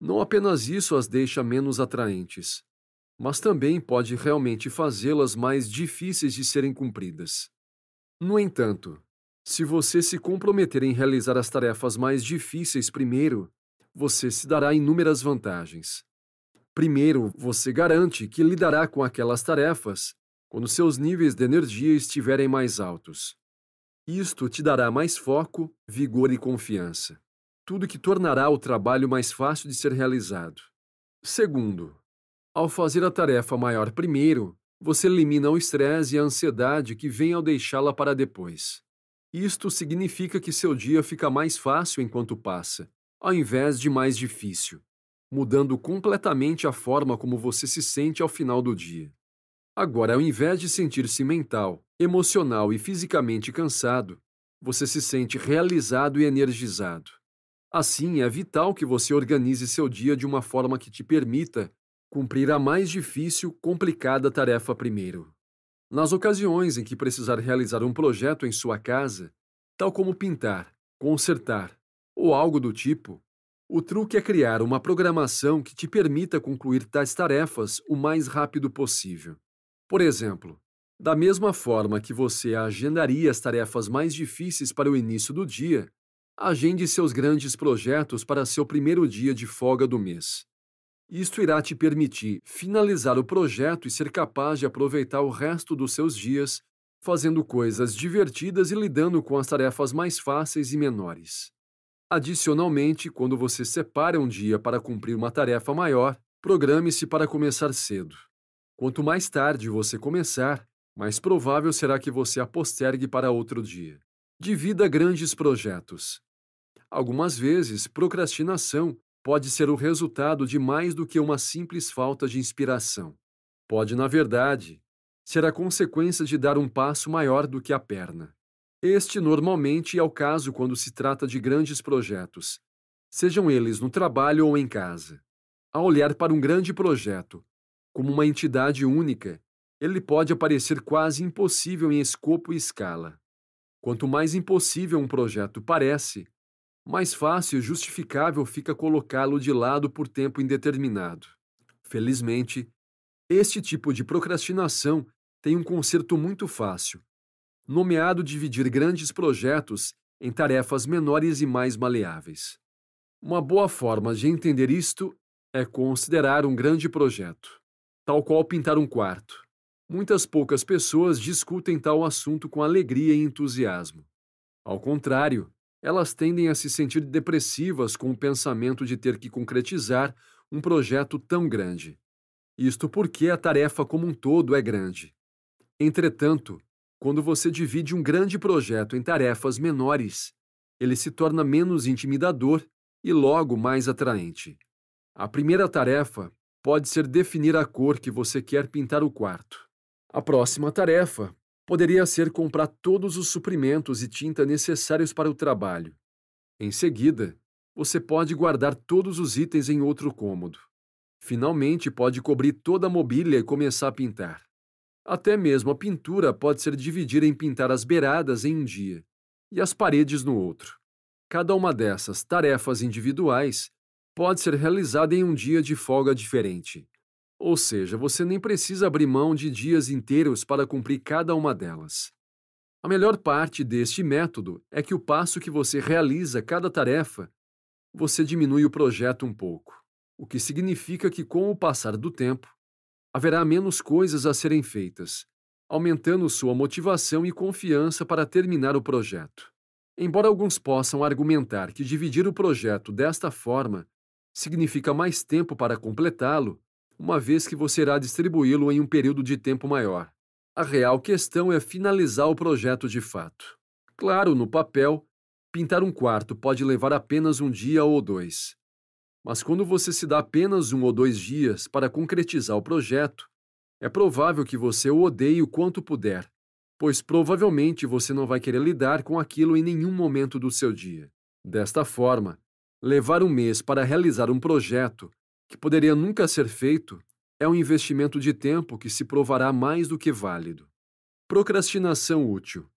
Não apenas isso as deixa menos atraentes, mas também pode realmente fazê-las mais difíceis de serem cumpridas. No entanto, se você se comprometer em realizar as tarefas mais difíceis primeiro, você se dará inúmeras vantagens. Primeiro, você garante que lidará com aquelas tarefas quando seus níveis de energia estiverem mais altos. Isto te dará mais foco, vigor e confiança. Tudo que tornará o trabalho mais fácil de ser realizado. Segundo, ao fazer a tarefa maior primeiro, você elimina o estresse e a ansiedade que vem ao deixá-la para depois. Isto significa que seu dia fica mais fácil enquanto passa, ao invés de mais difícil, mudando completamente a forma como você se sente ao final do dia. Agora, ao invés de sentir-se mental, emocional e fisicamente cansado, você se sente realizado e energizado. Assim, é vital que você organize seu dia de uma forma que te permita cumprir a mais difícil, complicada tarefa primeiro. Nas ocasiões em que precisar realizar um projeto em sua casa, tal como pintar, consertar ou algo do tipo, o truque é criar uma programação que te permita concluir tais tarefas o mais rápido possível. Por exemplo, da mesma forma que você agendaria as tarefas mais difíceis para o início do dia, agende seus grandes projetos para seu primeiro dia de folga do mês. Isto irá te permitir finalizar o projeto e ser capaz de aproveitar o resto dos seus dias fazendo coisas divertidas e lidando com as tarefas mais fáceis e menores. Adicionalmente, quando você separa um dia para cumprir uma tarefa maior, programe-se para começar cedo. Quanto mais tarde você começar, mais provável será que você a postergue para outro dia. Divida grandes projetos. Algumas vezes, procrastinação pode ser o resultado de mais do que uma simples falta de inspiração. Pode, na verdade, ser a consequência de dar um passo maior do que a perna. Este normalmente é o caso quando se trata de grandes projetos, sejam eles no trabalho ou em casa. Ao olhar para um grande projeto, como uma entidade única, ele pode aparecer quase impossível em escopo e escala. Quanto mais impossível um projeto parece, mais fácil e justificável fica colocá-lo de lado por tempo indeterminado. Felizmente, este tipo de procrastinação tem um conserto muito fácil, nomeado dividir grandes projetos em tarefas menores e mais maleáveis. Uma boa forma de entender isto é considerar um grande projeto tal qual pintar um quarto. Muitas poucas pessoas discutem tal assunto com alegria e entusiasmo. Ao contrário, elas tendem a se sentir depressivas com o pensamento de ter que concretizar um projeto tão grande. Isto porque a tarefa como um todo é grande. Entretanto, quando você divide um grande projeto em tarefas menores, ele se torna menos intimidador e logo mais atraente. A primeira tarefa pode ser definir a cor que você quer pintar o quarto. A próxima tarefa poderia ser comprar todos os suprimentos e tinta necessários para o trabalho. Em seguida, você pode guardar todos os itens em outro cômodo. Finalmente, pode cobrir toda a mobília e começar a pintar. Até mesmo a pintura pode ser dividida em pintar as beiradas em um dia e as paredes no outro. Cada uma dessas tarefas individuais pode ser realizada em um dia de folga diferente. Ou seja, você nem precisa abrir mão de dias inteiros para cumprir cada uma delas. A melhor parte deste método é que o passo que você realiza cada tarefa, você diminui o projeto um pouco, o que significa que com o passar do tempo, haverá menos coisas a serem feitas, aumentando sua motivação e confiança para terminar o projeto. Embora alguns possam argumentar que dividir o projeto desta forma significa mais tempo para completá-lo, uma vez que você irá distribuí-lo em um período de tempo maior. A real questão é finalizar o projeto de fato. Claro, no papel, pintar um quarto pode levar apenas um dia ou dois. Mas quando você se dá apenas um ou dois dias para concretizar o projeto, é provável que você o odeie o quanto puder, pois provavelmente você não vai querer lidar com aquilo em nenhum momento do seu dia. Desta forma, Levar um mês para realizar um projeto que poderia nunca ser feito é um investimento de tempo que se provará mais do que válido. Procrastinação útil.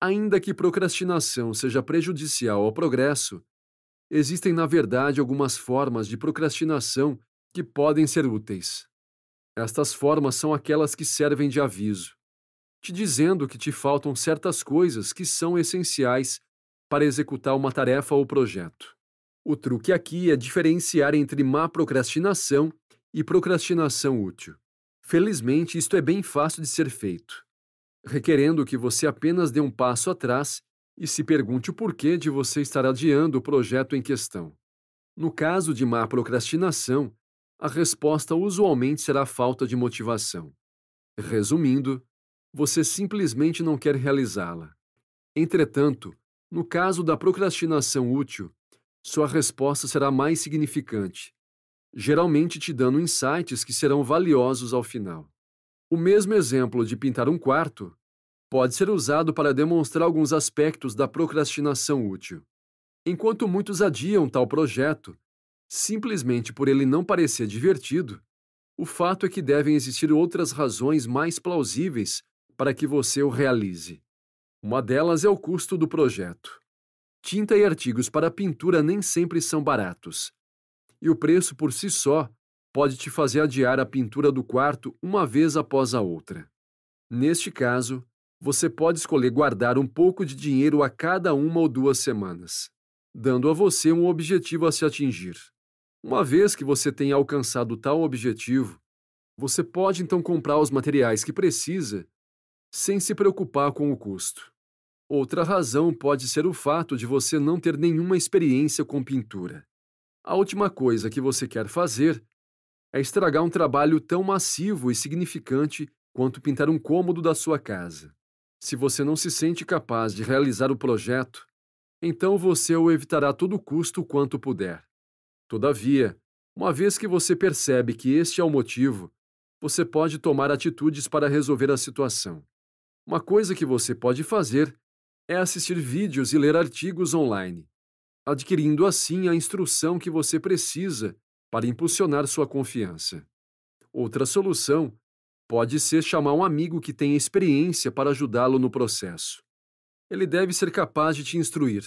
Ainda que procrastinação seja prejudicial ao progresso, existem na verdade algumas formas de procrastinação que podem ser úteis. Estas formas são aquelas que servem de aviso, te dizendo que te faltam certas coisas que são essenciais para executar uma tarefa ou projeto. O truque aqui é diferenciar entre má procrastinação e procrastinação útil. Felizmente, isto é bem fácil de ser feito, requerendo que você apenas dê um passo atrás e se pergunte o porquê de você estar adiando o projeto em questão. No caso de má procrastinação, a resposta usualmente será falta de motivação. Resumindo, você simplesmente não quer realizá-la. Entretanto, no caso da procrastinação útil, sua resposta será mais significante, geralmente te dando insights que serão valiosos ao final. O mesmo exemplo de pintar um quarto pode ser usado para demonstrar alguns aspectos da procrastinação útil. Enquanto muitos adiam tal projeto, simplesmente por ele não parecer divertido, o fato é que devem existir outras razões mais plausíveis para que você o realize. Uma delas é o custo do projeto. Tinta e artigos para pintura nem sempre são baratos. E o preço por si só pode te fazer adiar a pintura do quarto uma vez após a outra. Neste caso, você pode escolher guardar um pouco de dinheiro a cada uma ou duas semanas, dando a você um objetivo a se atingir. Uma vez que você tenha alcançado tal objetivo, você pode então comprar os materiais que precisa sem se preocupar com o custo. Outra razão pode ser o fato de você não ter nenhuma experiência com pintura. A última coisa que você quer fazer é estragar um trabalho tão massivo e significante quanto pintar um cômodo da sua casa. Se você não se sente capaz de realizar o projeto, então você o evitará a todo custo quanto puder. Todavia, uma vez que você percebe que este é o motivo, você pode tomar atitudes para resolver a situação. Uma coisa que você pode fazer é assistir vídeos e ler artigos online, adquirindo assim a instrução que você precisa para impulsionar sua confiança. Outra solução pode ser chamar um amigo que tenha experiência para ajudá-lo no processo. Ele deve ser capaz de te instruir,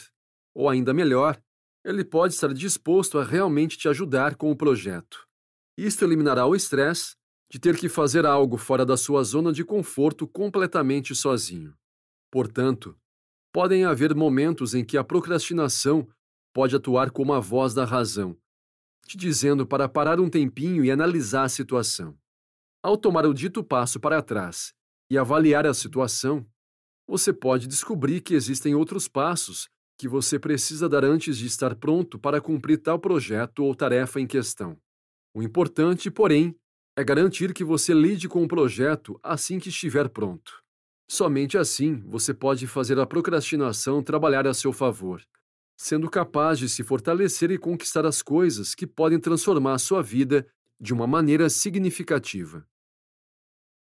ou ainda melhor, ele pode estar disposto a realmente te ajudar com o projeto. Isto eliminará o estresse de ter que fazer algo fora da sua zona de conforto completamente sozinho. Portanto, podem haver momentos em que a procrastinação pode atuar como a voz da razão, te dizendo para parar um tempinho e analisar a situação. Ao tomar o dito passo para trás e avaliar a situação, você pode descobrir que existem outros passos que você precisa dar antes de estar pronto para cumprir tal projeto ou tarefa em questão. O importante, porém, é garantir que você lide com o projeto assim que estiver pronto. Somente assim você pode fazer a procrastinação trabalhar a seu favor, sendo capaz de se fortalecer e conquistar as coisas que podem transformar a sua vida de uma maneira significativa.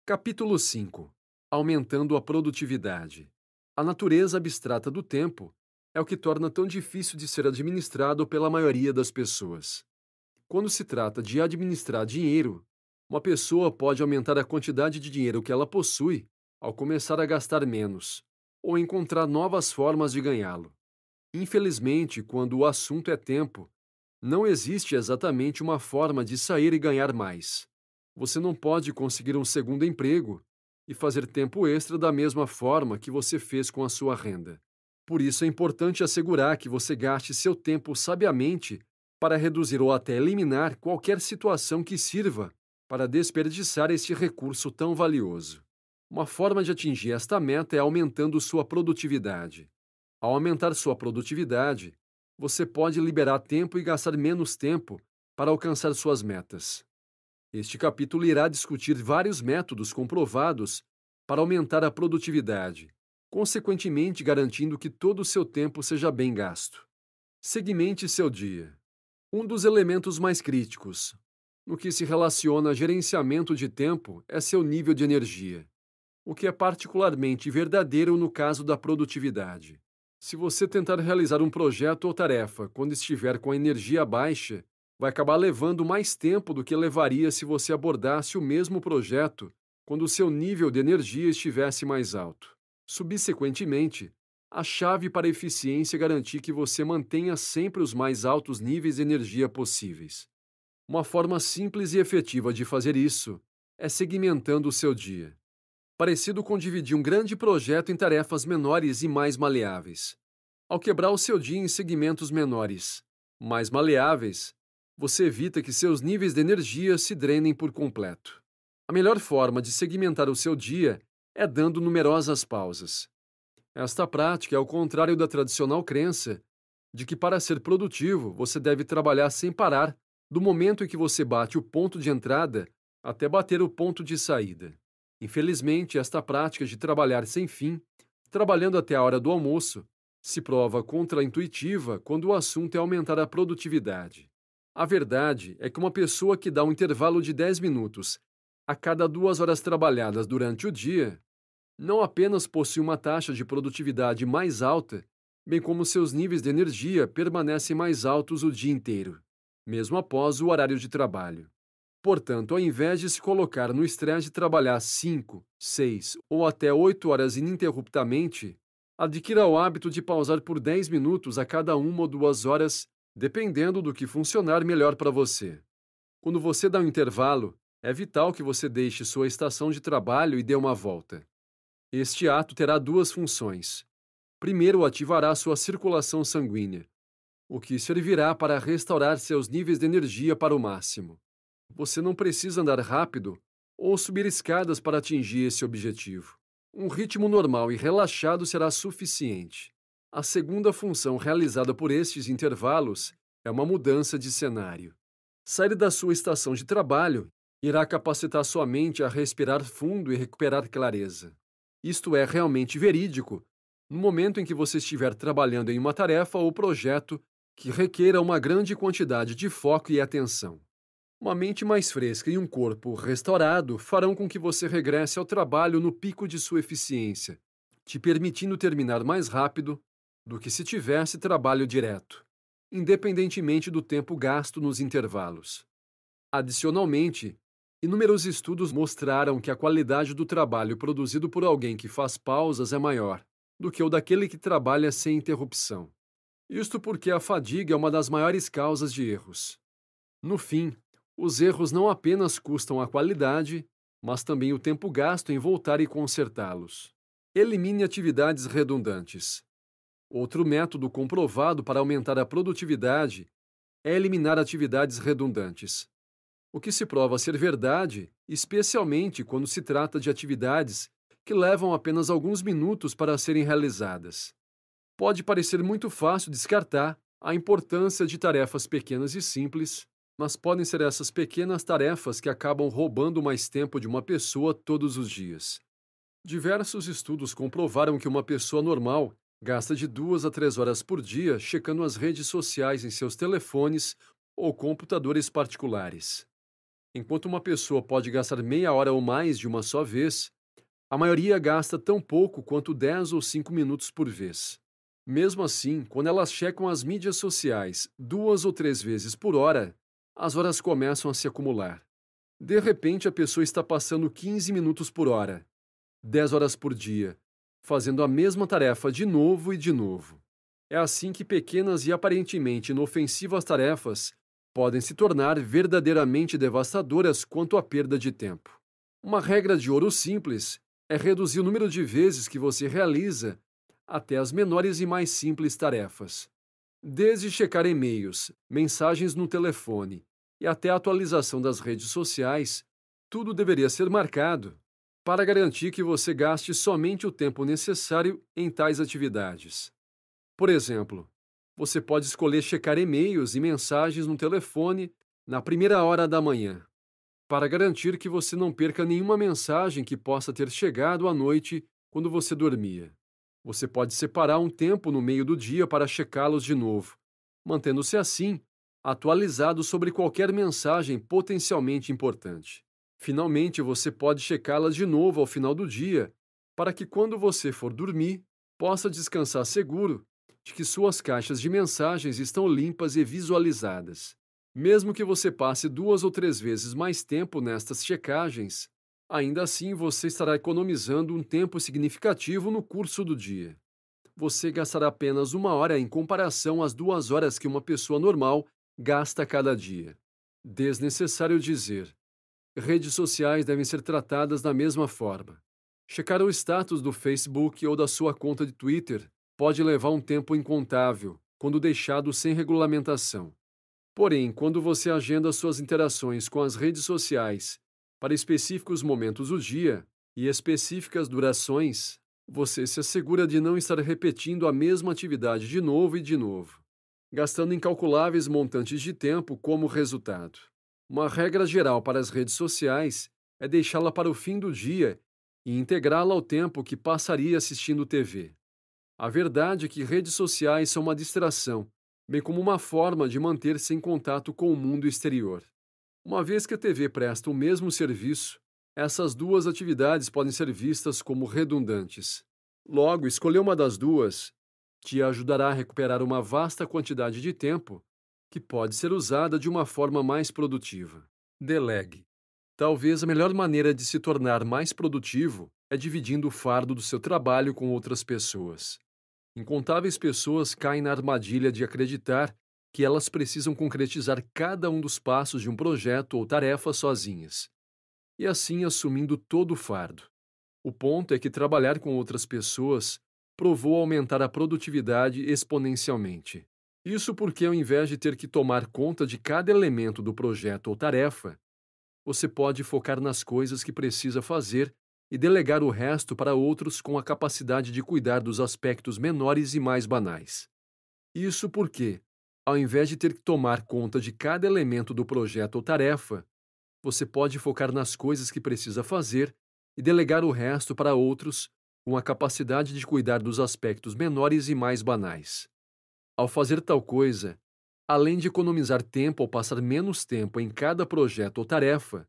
Capítulo 5 Aumentando a produtividade. A natureza abstrata do tempo é o que torna tão difícil de ser administrado pela maioria das pessoas. Quando se trata de administrar dinheiro, uma pessoa pode aumentar a quantidade de dinheiro que ela possui ao começar a gastar menos ou encontrar novas formas de ganhá-lo. Infelizmente, quando o assunto é tempo, não existe exatamente uma forma de sair e ganhar mais. Você não pode conseguir um segundo emprego e fazer tempo extra da mesma forma que você fez com a sua renda. Por isso é importante assegurar que você gaste seu tempo sabiamente para reduzir ou até eliminar qualquer situação que sirva para desperdiçar este recurso tão valioso. Uma forma de atingir esta meta é aumentando sua produtividade. Ao aumentar sua produtividade, você pode liberar tempo e gastar menos tempo para alcançar suas metas. Este capítulo irá discutir vários métodos comprovados para aumentar a produtividade, consequentemente garantindo que todo o seu tempo seja bem gasto. Segmente seu dia. Um dos elementos mais críticos no que se relaciona a gerenciamento de tempo é seu nível de energia o que é particularmente verdadeiro no caso da produtividade. Se você tentar realizar um projeto ou tarefa quando estiver com a energia baixa, vai acabar levando mais tempo do que levaria se você abordasse o mesmo projeto quando o seu nível de energia estivesse mais alto. Subsequentemente, a chave para a eficiência é garantir que você mantenha sempre os mais altos níveis de energia possíveis. Uma forma simples e efetiva de fazer isso é segmentando o seu dia parecido com dividir um grande projeto em tarefas menores e mais maleáveis. Ao quebrar o seu dia em segmentos menores, mais maleáveis, você evita que seus níveis de energia se drenem por completo. A melhor forma de segmentar o seu dia é dando numerosas pausas. Esta prática é ao contrário da tradicional crença de que para ser produtivo você deve trabalhar sem parar do momento em que você bate o ponto de entrada até bater o ponto de saída. Infelizmente, esta prática de trabalhar sem fim, trabalhando até a hora do almoço, se prova contraintuitiva quando o assunto é aumentar a produtividade. A verdade é que uma pessoa que dá um intervalo de 10 minutos a cada duas horas trabalhadas durante o dia, não apenas possui uma taxa de produtividade mais alta, bem como seus níveis de energia permanecem mais altos o dia inteiro, mesmo após o horário de trabalho. Portanto, ao invés de se colocar no estresse de trabalhar 5, 6 ou até 8 horas ininterruptamente, adquira o hábito de pausar por 10 minutos a cada uma ou duas horas, dependendo do que funcionar melhor para você. Quando você dá um intervalo, é vital que você deixe sua estação de trabalho e dê uma volta. Este ato terá duas funções. Primeiro, ativará sua circulação sanguínea, o que servirá para restaurar seus níveis de energia para o máximo. Você não precisa andar rápido ou subir escadas para atingir esse objetivo. Um ritmo normal e relaxado será suficiente. A segunda função realizada por estes intervalos é uma mudança de cenário. Sair da sua estação de trabalho irá capacitar sua mente a respirar fundo e recuperar clareza. Isto é realmente verídico no momento em que você estiver trabalhando em uma tarefa ou projeto que requer uma grande quantidade de foco e atenção. Uma mente mais fresca e um corpo restaurado farão com que você regresse ao trabalho no pico de sua eficiência, te permitindo terminar mais rápido do que se tivesse trabalho direto, independentemente do tempo gasto nos intervalos. Adicionalmente, inúmeros estudos mostraram que a qualidade do trabalho produzido por alguém que faz pausas é maior do que o daquele que trabalha sem interrupção. Isto porque a fadiga é uma das maiores causas de erros. No fim, os erros não apenas custam a qualidade, mas também o tempo gasto em voltar e consertá-los. Elimine atividades redundantes. Outro método comprovado para aumentar a produtividade é eliminar atividades redundantes. O que se prova ser verdade, especialmente quando se trata de atividades que levam apenas alguns minutos para serem realizadas. Pode parecer muito fácil descartar a importância de tarefas pequenas e simples mas podem ser essas pequenas tarefas que acabam roubando mais tempo de uma pessoa todos os dias. Diversos estudos comprovaram que uma pessoa normal gasta de duas a três horas por dia checando as redes sociais em seus telefones ou computadores particulares. Enquanto uma pessoa pode gastar meia hora ou mais de uma só vez, a maioria gasta tão pouco quanto dez ou cinco minutos por vez. Mesmo assim, quando elas checam as mídias sociais duas ou três vezes por hora, as horas começam a se acumular. De repente, a pessoa está passando 15 minutos por hora, 10 horas por dia, fazendo a mesma tarefa de novo e de novo. É assim que pequenas e aparentemente inofensivas tarefas podem se tornar verdadeiramente devastadoras quanto à perda de tempo. Uma regra de ouro simples é reduzir o número de vezes que você realiza até as menores e mais simples tarefas. Desde checar e-mails, mensagens no telefone e até a atualização das redes sociais, tudo deveria ser marcado para garantir que você gaste somente o tempo necessário em tais atividades. Por exemplo, você pode escolher checar e-mails e mensagens no telefone na primeira hora da manhã, para garantir que você não perca nenhuma mensagem que possa ter chegado à noite quando você dormia. Você pode separar um tempo no meio do dia para checá-los de novo, mantendo-se assim atualizado sobre qualquer mensagem potencialmente importante. Finalmente, você pode checá-las de novo ao final do dia, para que quando você for dormir, possa descansar seguro de que suas caixas de mensagens estão limpas e visualizadas. Mesmo que você passe duas ou três vezes mais tempo nestas checagens, Ainda assim, você estará economizando um tempo significativo no curso do dia. Você gastará apenas uma hora em comparação às duas horas que uma pessoa normal gasta cada dia. Desnecessário dizer: redes sociais devem ser tratadas da mesma forma. Checar o status do Facebook ou da sua conta de Twitter pode levar um tempo incontável, quando deixado sem regulamentação. Porém, quando você agenda suas interações com as redes sociais para específicos momentos do dia e específicas durações, você se assegura de não estar repetindo a mesma atividade de novo e de novo, gastando incalculáveis montantes de tempo como resultado. Uma regra geral para as redes sociais é deixá-la para o fim do dia e integrá-la ao tempo que passaria assistindo TV. A verdade é que redes sociais são uma distração, bem como uma forma de manter-se em contato com o mundo exterior. Uma vez que a TV presta o mesmo serviço, essas duas atividades podem ser vistas como redundantes. Logo, escolher uma das duas te ajudará a recuperar uma vasta quantidade de tempo que pode ser usada de uma forma mais produtiva. Delegue. Talvez a melhor maneira de se tornar mais produtivo é dividindo o fardo do seu trabalho com outras pessoas. Incontáveis pessoas caem na armadilha de acreditar que elas precisam concretizar cada um dos passos de um projeto ou tarefa sozinhas, e assim assumindo todo o fardo. O ponto é que trabalhar com outras pessoas provou aumentar a produtividade exponencialmente. Isso porque, ao invés de ter que tomar conta de cada elemento do projeto ou tarefa, você pode focar nas coisas que precisa fazer e delegar o resto para outros com a capacidade de cuidar dos aspectos menores e mais banais. Isso porque, ao invés de ter que tomar conta de cada elemento do projeto ou tarefa, você pode focar nas coisas que precisa fazer e delegar o resto para outros com a capacidade de cuidar dos aspectos menores e mais banais. Ao fazer tal coisa, além de economizar tempo ou passar menos tempo em cada projeto ou tarefa,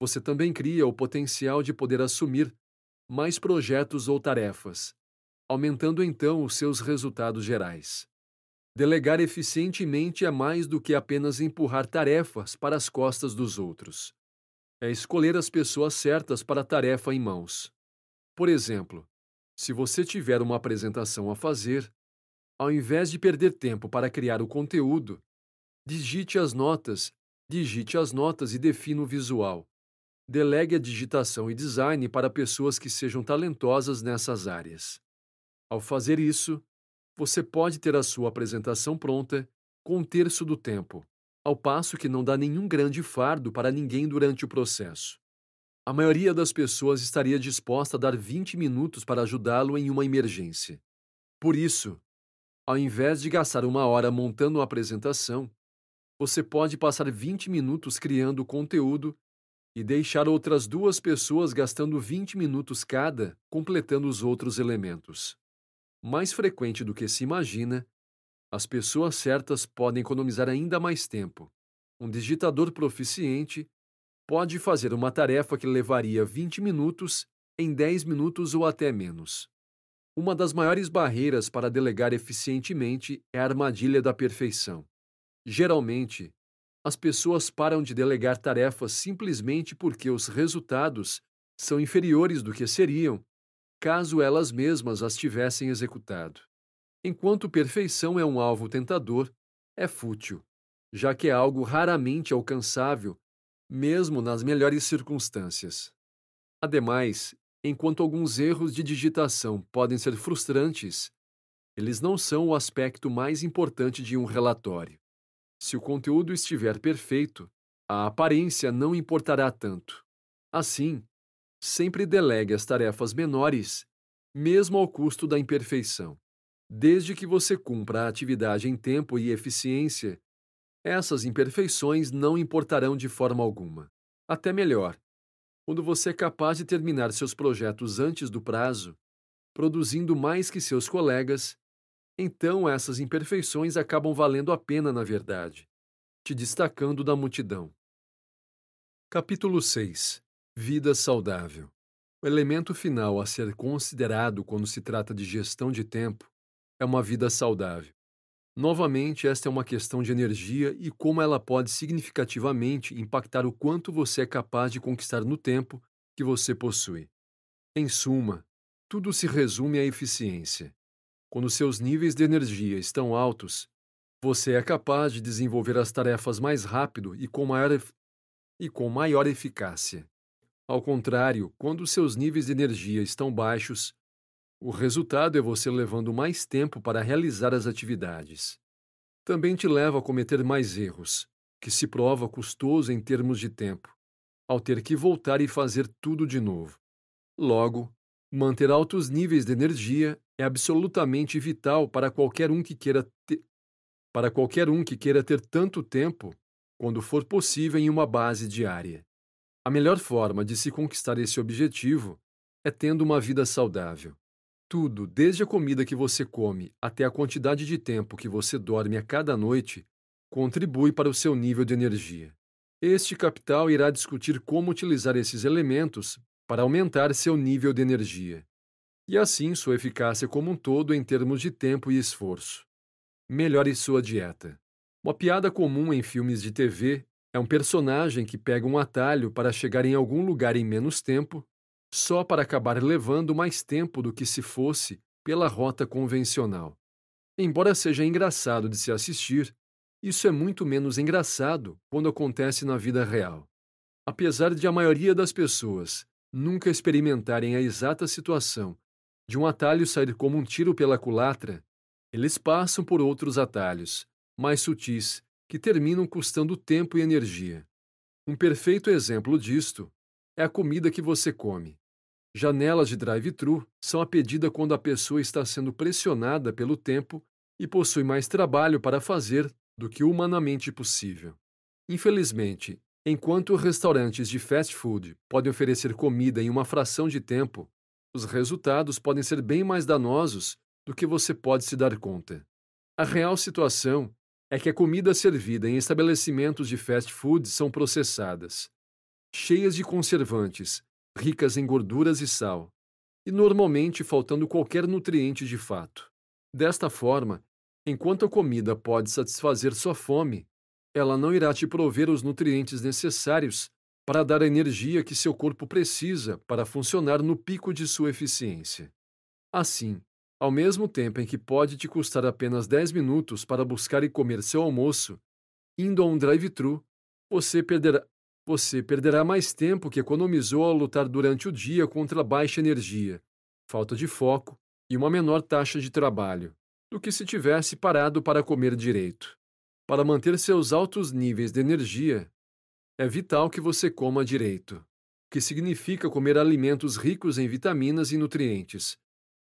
você também cria o potencial de poder assumir mais projetos ou tarefas, aumentando então os seus resultados gerais. Delegar eficientemente é mais do que apenas empurrar tarefas para as costas dos outros. É escolher as pessoas certas para a tarefa em mãos. Por exemplo, se você tiver uma apresentação a fazer, ao invés de perder tempo para criar o conteúdo, digite as notas, digite as notas e defina o visual. Delegue a digitação e design para pessoas que sejam talentosas nessas áreas. Ao fazer isso, você pode ter a sua apresentação pronta com um terço do tempo, ao passo que não dá nenhum grande fardo para ninguém durante o processo. A maioria das pessoas estaria disposta a dar 20 minutos para ajudá-lo em uma emergência. Por isso, ao invés de gastar uma hora montando a apresentação, você pode passar 20 minutos criando o conteúdo e deixar outras duas pessoas gastando 20 minutos cada completando os outros elementos mais frequente do que se imagina, as pessoas certas podem economizar ainda mais tempo. Um digitador proficiente pode fazer uma tarefa que levaria 20 minutos em 10 minutos ou até menos. Uma das maiores barreiras para delegar eficientemente é a armadilha da perfeição. Geralmente, as pessoas param de delegar tarefas simplesmente porque os resultados são inferiores do que seriam caso elas mesmas as tivessem executado. Enquanto perfeição é um alvo tentador, é fútil, já que é algo raramente alcançável, mesmo nas melhores circunstâncias. Ademais, enquanto alguns erros de digitação podem ser frustrantes, eles não são o aspecto mais importante de um relatório. Se o conteúdo estiver perfeito, a aparência não importará tanto. Assim, Sempre delegue as tarefas menores, mesmo ao custo da imperfeição. Desde que você cumpra a atividade em tempo e eficiência, essas imperfeições não importarão de forma alguma. Até melhor, quando você é capaz de terminar seus projetos antes do prazo, produzindo mais que seus colegas, então essas imperfeições acabam valendo a pena na verdade, te destacando da multidão. Capítulo 6 Vida saudável. O elemento final a ser considerado quando se trata de gestão de tempo é uma vida saudável. Novamente, esta é uma questão de energia e como ela pode significativamente impactar o quanto você é capaz de conquistar no tempo que você possui. Em suma, tudo se resume à eficiência. Quando seus níveis de energia estão altos, você é capaz de desenvolver as tarefas mais rápido e com maior, e com maior eficácia. Ao contrário, quando seus níveis de energia estão baixos, o resultado é você levando mais tempo para realizar as atividades. Também te leva a cometer mais erros, que se prova custoso em termos de tempo, ao ter que voltar e fazer tudo de novo. Logo, manter altos níveis de energia é absolutamente vital para qualquer um que queira ter, para qualquer um que queira ter tanto tempo, quando for possível, em uma base diária. A melhor forma de se conquistar esse objetivo é tendo uma vida saudável. Tudo, desde a comida que você come até a quantidade de tempo que você dorme a cada noite, contribui para o seu nível de energia. Este capital irá discutir como utilizar esses elementos para aumentar seu nível de energia e assim sua eficácia como um todo em termos de tempo e esforço. Melhore sua dieta. Uma piada comum em filmes de TV é um personagem que pega um atalho para chegar em algum lugar em menos tempo, só para acabar levando mais tempo do que se fosse pela rota convencional. Embora seja engraçado de se assistir, isso é muito menos engraçado quando acontece na vida real. Apesar de a maioria das pessoas nunca experimentarem a exata situação de um atalho sair como um tiro pela culatra, eles passam por outros atalhos, mais sutis que terminam custando tempo e energia. Um perfeito exemplo disto é a comida que você come. Janelas de drive-thru são a pedida quando a pessoa está sendo pressionada pelo tempo e possui mais trabalho para fazer do que humanamente possível. Infelizmente, enquanto restaurantes de fast food podem oferecer comida em uma fração de tempo, os resultados podem ser bem mais danosos do que você pode se dar conta. A real situação é que a comida servida em estabelecimentos de fast food são processadas, cheias de conservantes, ricas em gorduras e sal, e normalmente faltando qualquer nutriente de fato. Desta forma, enquanto a comida pode satisfazer sua fome, ela não irá te prover os nutrientes necessários para dar a energia que seu corpo precisa para funcionar no pico de sua eficiência. Assim, ao mesmo tempo em que pode te custar apenas 10 minutos para buscar e comer seu almoço, indo a um drive-thru, você perderá, você perderá mais tempo que economizou ao lutar durante o dia contra baixa energia, falta de foco e uma menor taxa de trabalho, do que se tivesse parado para comer direito. Para manter seus altos níveis de energia, é vital que você coma direito, que significa comer alimentos ricos em vitaminas e nutrientes,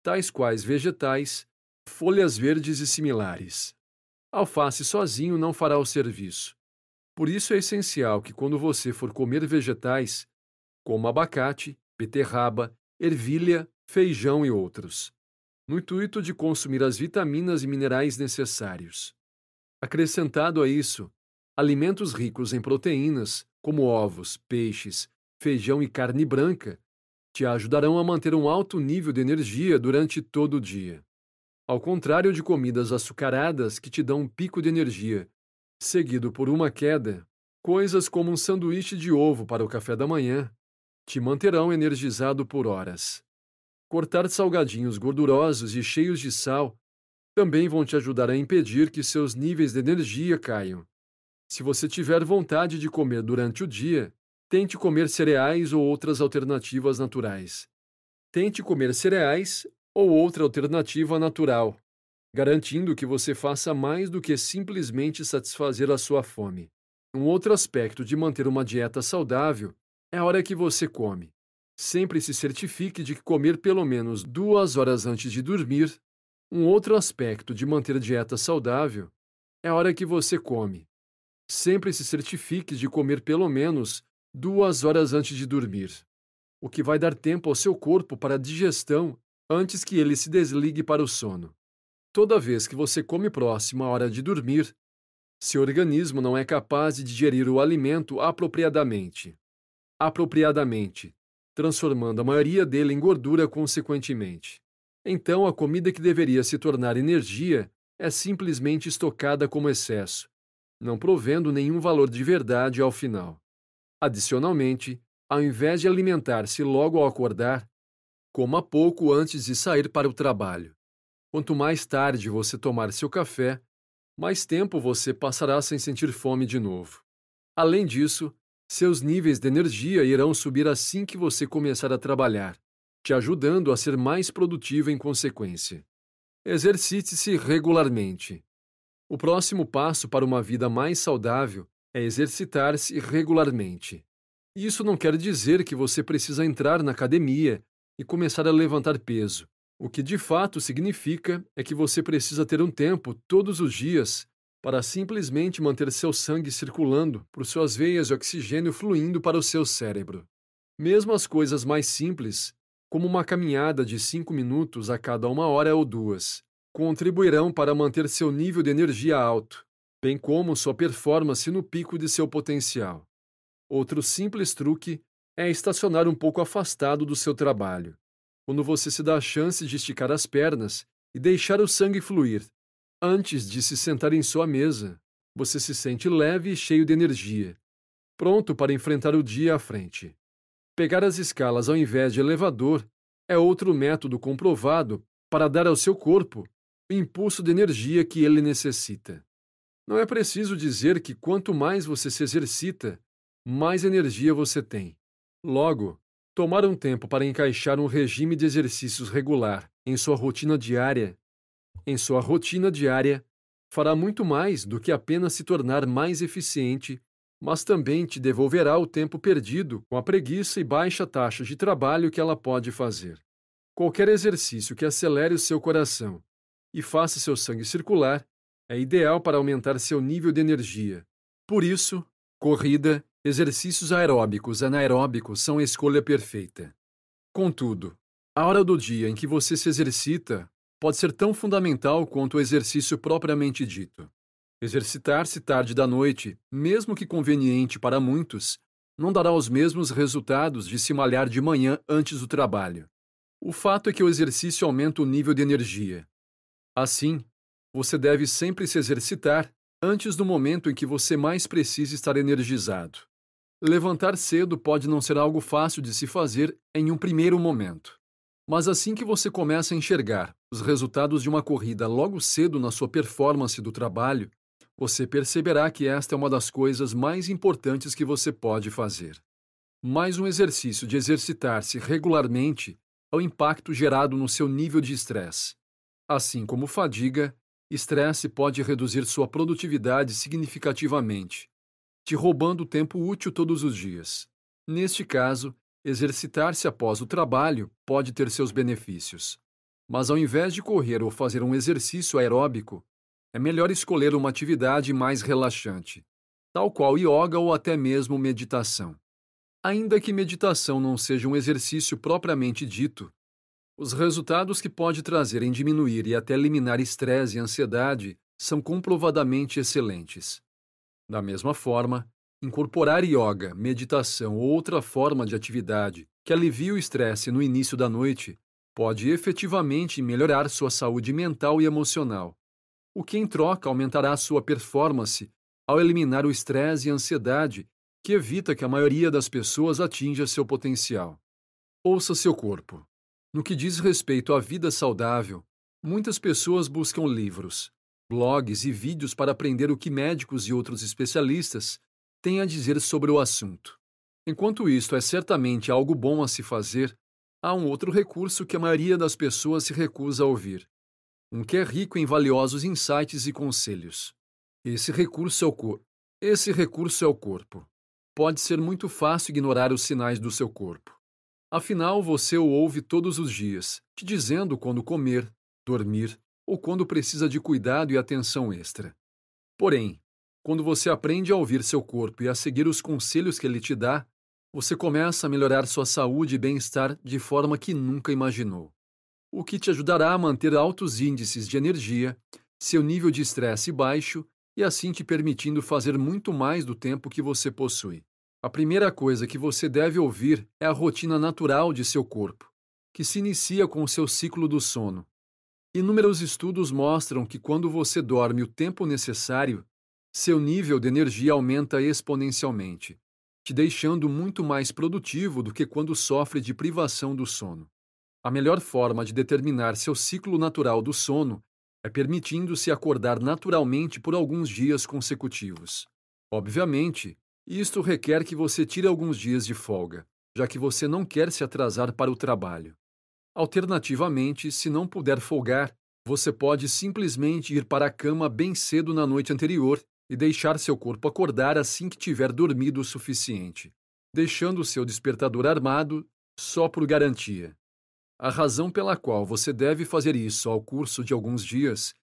tais quais vegetais, folhas verdes e similares. Alface sozinho não fará o serviço. Por isso é essencial que quando você for comer vegetais, como abacate, beterraba, ervilha, feijão e outros, no intuito de consumir as vitaminas e minerais necessários. Acrescentado a isso, alimentos ricos em proteínas, como ovos, peixes, feijão e carne branca, te ajudarão a manter um alto nível de energia durante todo o dia. Ao contrário de comidas açucaradas que te dão um pico de energia, seguido por uma queda, coisas como um sanduíche de ovo para o café da manhã te manterão energizado por horas. Cortar salgadinhos gordurosos e cheios de sal também vão te ajudar a impedir que seus níveis de energia caiam. Se você tiver vontade de comer durante o dia, Tente comer cereais ou outras alternativas naturais. Tente comer cereais ou outra alternativa natural, garantindo que você faça mais do que simplesmente satisfazer a sua fome. Um outro aspecto de manter uma dieta saudável é a hora que você come. Sempre se certifique de que comer pelo menos duas horas antes de dormir. Um outro aspecto de manter dieta saudável é a hora que você come. Sempre se certifique de comer pelo menos duas horas antes de dormir, o que vai dar tempo ao seu corpo para digestão antes que ele se desligue para o sono. Toda vez que você come próximo à hora de dormir, seu organismo não é capaz de digerir o alimento apropriadamente. Apropriadamente, transformando a maioria dele em gordura consequentemente. Então, a comida que deveria se tornar energia é simplesmente estocada como excesso, não provendo nenhum valor de verdade ao final. Adicionalmente, ao invés de alimentar-se logo ao acordar, coma pouco antes de sair para o trabalho. Quanto mais tarde você tomar seu café, mais tempo você passará sem sentir fome de novo. Além disso, seus níveis de energia irão subir assim que você começar a trabalhar, te ajudando a ser mais produtivo em consequência. Exercite-se regularmente. O próximo passo para uma vida mais saudável é exercitar-se regularmente. Isso não quer dizer que você precisa entrar na academia e começar a levantar peso. O que de fato significa é que você precisa ter um tempo todos os dias para simplesmente manter seu sangue circulando por suas veias e oxigênio fluindo para o seu cérebro. Mesmo as coisas mais simples, como uma caminhada de cinco minutos a cada uma hora ou duas, contribuirão para manter seu nível de energia alto bem como sua performance no pico de seu potencial. Outro simples truque é estacionar um pouco afastado do seu trabalho, quando você se dá a chance de esticar as pernas e deixar o sangue fluir. Antes de se sentar em sua mesa, você se sente leve e cheio de energia, pronto para enfrentar o dia à frente. Pegar as escalas ao invés de elevador é outro método comprovado para dar ao seu corpo o impulso de energia que ele necessita. Não é preciso dizer que quanto mais você se exercita, mais energia você tem. Logo, tomar um tempo para encaixar um regime de exercícios regular em sua rotina diária, em sua rotina diária, fará muito mais do que apenas se tornar mais eficiente, mas também te devolverá o tempo perdido com a preguiça e baixa taxa de trabalho que ela pode fazer. Qualquer exercício que acelere o seu coração e faça seu sangue circular é ideal para aumentar seu nível de energia. Por isso, corrida, exercícios aeróbicos, anaeróbicos são a escolha perfeita. Contudo, a hora do dia em que você se exercita pode ser tão fundamental quanto o exercício propriamente dito. Exercitar-se tarde da noite, mesmo que conveniente para muitos, não dará os mesmos resultados de se malhar de manhã antes do trabalho. O fato é que o exercício aumenta o nível de energia. Assim, você deve sempre se exercitar antes do momento em que você mais precisa estar energizado. Levantar cedo pode não ser algo fácil de se fazer em um primeiro momento. Mas assim que você começa a enxergar os resultados de uma corrida logo cedo na sua performance do trabalho, você perceberá que esta é uma das coisas mais importantes que você pode fazer. Mais um exercício de exercitar-se regularmente ao impacto gerado no seu nível de estresse, assim como fadiga Estresse pode reduzir sua produtividade significativamente, te roubando tempo útil todos os dias. Neste caso, exercitar-se após o trabalho pode ter seus benefícios. Mas ao invés de correr ou fazer um exercício aeróbico, é melhor escolher uma atividade mais relaxante, tal qual yoga ou até mesmo meditação. Ainda que meditação não seja um exercício propriamente dito, os resultados que pode trazer em diminuir e até eliminar estresse e ansiedade são comprovadamente excelentes. Da mesma forma, incorporar yoga, meditação ou outra forma de atividade que alivie o estresse no início da noite pode efetivamente melhorar sua saúde mental e emocional, o que em troca aumentará sua performance ao eliminar o estresse e ansiedade que evita que a maioria das pessoas atinja seu potencial. Ouça seu corpo. No que diz respeito à vida saudável, muitas pessoas buscam livros, blogs e vídeos para aprender o que médicos e outros especialistas têm a dizer sobre o assunto. Enquanto isto é certamente algo bom a se fazer, há um outro recurso que a maioria das pessoas se recusa a ouvir, um que é rico em valiosos insights e conselhos. Esse recurso é o corpo. Esse recurso é o corpo. Pode ser muito fácil ignorar os sinais do seu corpo. Afinal, você o ouve todos os dias, te dizendo quando comer, dormir ou quando precisa de cuidado e atenção extra. Porém, quando você aprende a ouvir seu corpo e a seguir os conselhos que ele te dá, você começa a melhorar sua saúde e bem-estar de forma que nunca imaginou, o que te ajudará a manter altos índices de energia, seu nível de estresse baixo e assim te permitindo fazer muito mais do tempo que você possui. A primeira coisa que você deve ouvir é a rotina natural de seu corpo, que se inicia com o seu ciclo do sono. Inúmeros estudos mostram que quando você dorme o tempo necessário, seu nível de energia aumenta exponencialmente, te deixando muito mais produtivo do que quando sofre de privação do sono. A melhor forma de determinar seu ciclo natural do sono é permitindo-se acordar naturalmente por alguns dias consecutivos. Obviamente, e isto requer que você tire alguns dias de folga, já que você não quer se atrasar para o trabalho. Alternativamente, se não puder folgar, você pode simplesmente ir para a cama bem cedo na noite anterior e deixar seu corpo acordar assim que tiver dormido o suficiente, deixando seu despertador armado só por garantia. A razão pela qual você deve fazer isso ao curso de alguns dias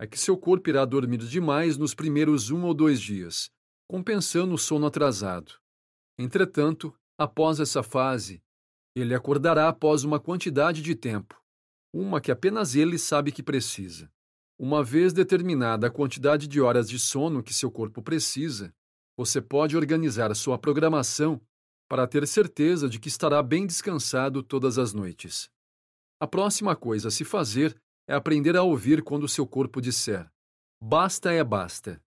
é que seu corpo irá dormir demais nos primeiros um ou dois dias, compensando o sono atrasado. Entretanto, após essa fase, ele acordará após uma quantidade de tempo, uma que apenas ele sabe que precisa. Uma vez determinada a quantidade de horas de sono que seu corpo precisa, você pode organizar sua programação para ter certeza de que estará bem descansado todas as noites. A próxima coisa a se fazer é aprender a ouvir quando seu corpo disser: basta é basta.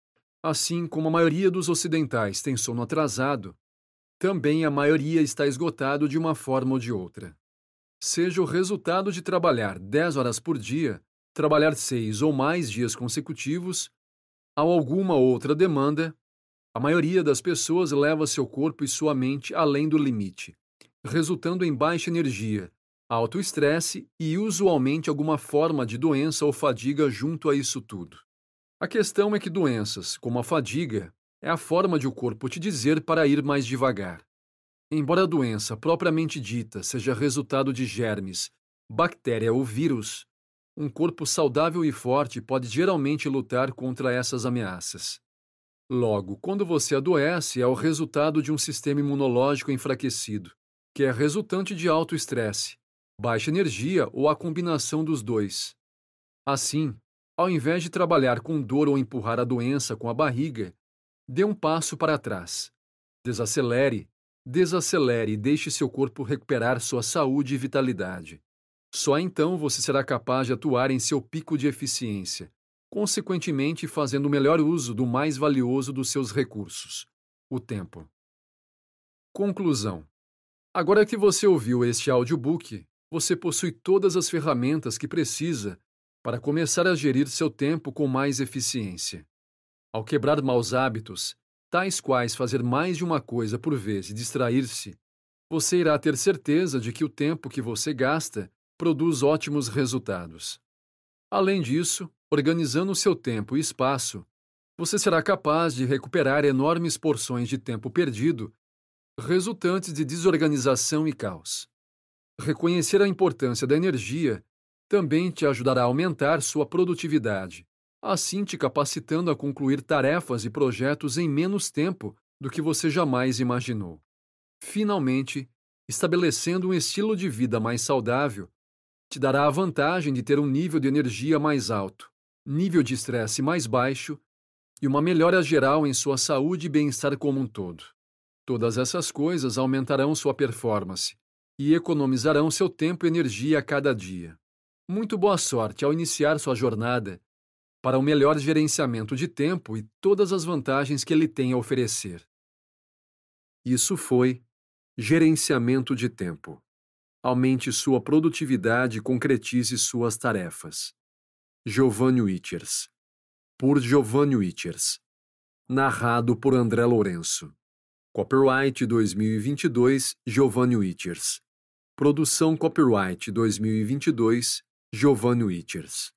Assim como a maioria dos ocidentais tem sono atrasado, também a maioria está esgotado de uma forma ou de outra. Seja o resultado de trabalhar 10 horas por dia, trabalhar 6 ou mais dias consecutivos, ou alguma outra demanda, a maioria das pessoas leva seu corpo e sua mente além do limite, resultando em baixa energia, alto estresse e usualmente alguma forma de doença ou fadiga junto a isso tudo. A questão é que doenças, como a fadiga, é a forma de o corpo te dizer para ir mais devagar. Embora a doença propriamente dita seja resultado de germes, bactéria ou vírus, um corpo saudável e forte pode geralmente lutar contra essas ameaças. Logo, quando você adoece, é o resultado de um sistema imunológico enfraquecido, que é resultante de alto estresse, baixa energia ou a combinação dos dois. Assim, ao invés de trabalhar com dor ou empurrar a doença com a barriga, dê um passo para trás. Desacelere, desacelere e deixe seu corpo recuperar sua saúde e vitalidade. Só então você será capaz de atuar em seu pico de eficiência, consequentemente fazendo o melhor uso do mais valioso dos seus recursos, o tempo. Conclusão. Agora que você ouviu este audiobook, você possui todas as ferramentas que precisa para começar a gerir seu tempo com mais eficiência. Ao quebrar maus hábitos, tais quais fazer mais de uma coisa por vez e distrair-se, você irá ter certeza de que o tempo que você gasta produz ótimos resultados. Além disso, organizando seu tempo e espaço, você será capaz de recuperar enormes porções de tempo perdido resultantes de desorganização e caos. Reconhecer a importância da energia também te ajudará a aumentar sua produtividade, assim te capacitando a concluir tarefas e projetos em menos tempo do que você jamais imaginou. Finalmente, estabelecendo um estilo de vida mais saudável, te dará a vantagem de ter um nível de energia mais alto, nível de estresse mais baixo e uma melhora geral em sua saúde e bem-estar como um todo. Todas essas coisas aumentarão sua performance e economizarão seu tempo e energia a cada dia muito boa sorte ao iniciar sua jornada para um melhor gerenciamento de tempo e todas as vantagens que ele tem a oferecer. Isso foi gerenciamento de tempo. Aumente sua produtividade e concretize suas tarefas. Giovanni Witchers. Por Giovanni Witchers. Narrado por André Lourenço. Copyright 2022 Giovanni Witchers. Produção Copyright 2022 Giovanni Witchers.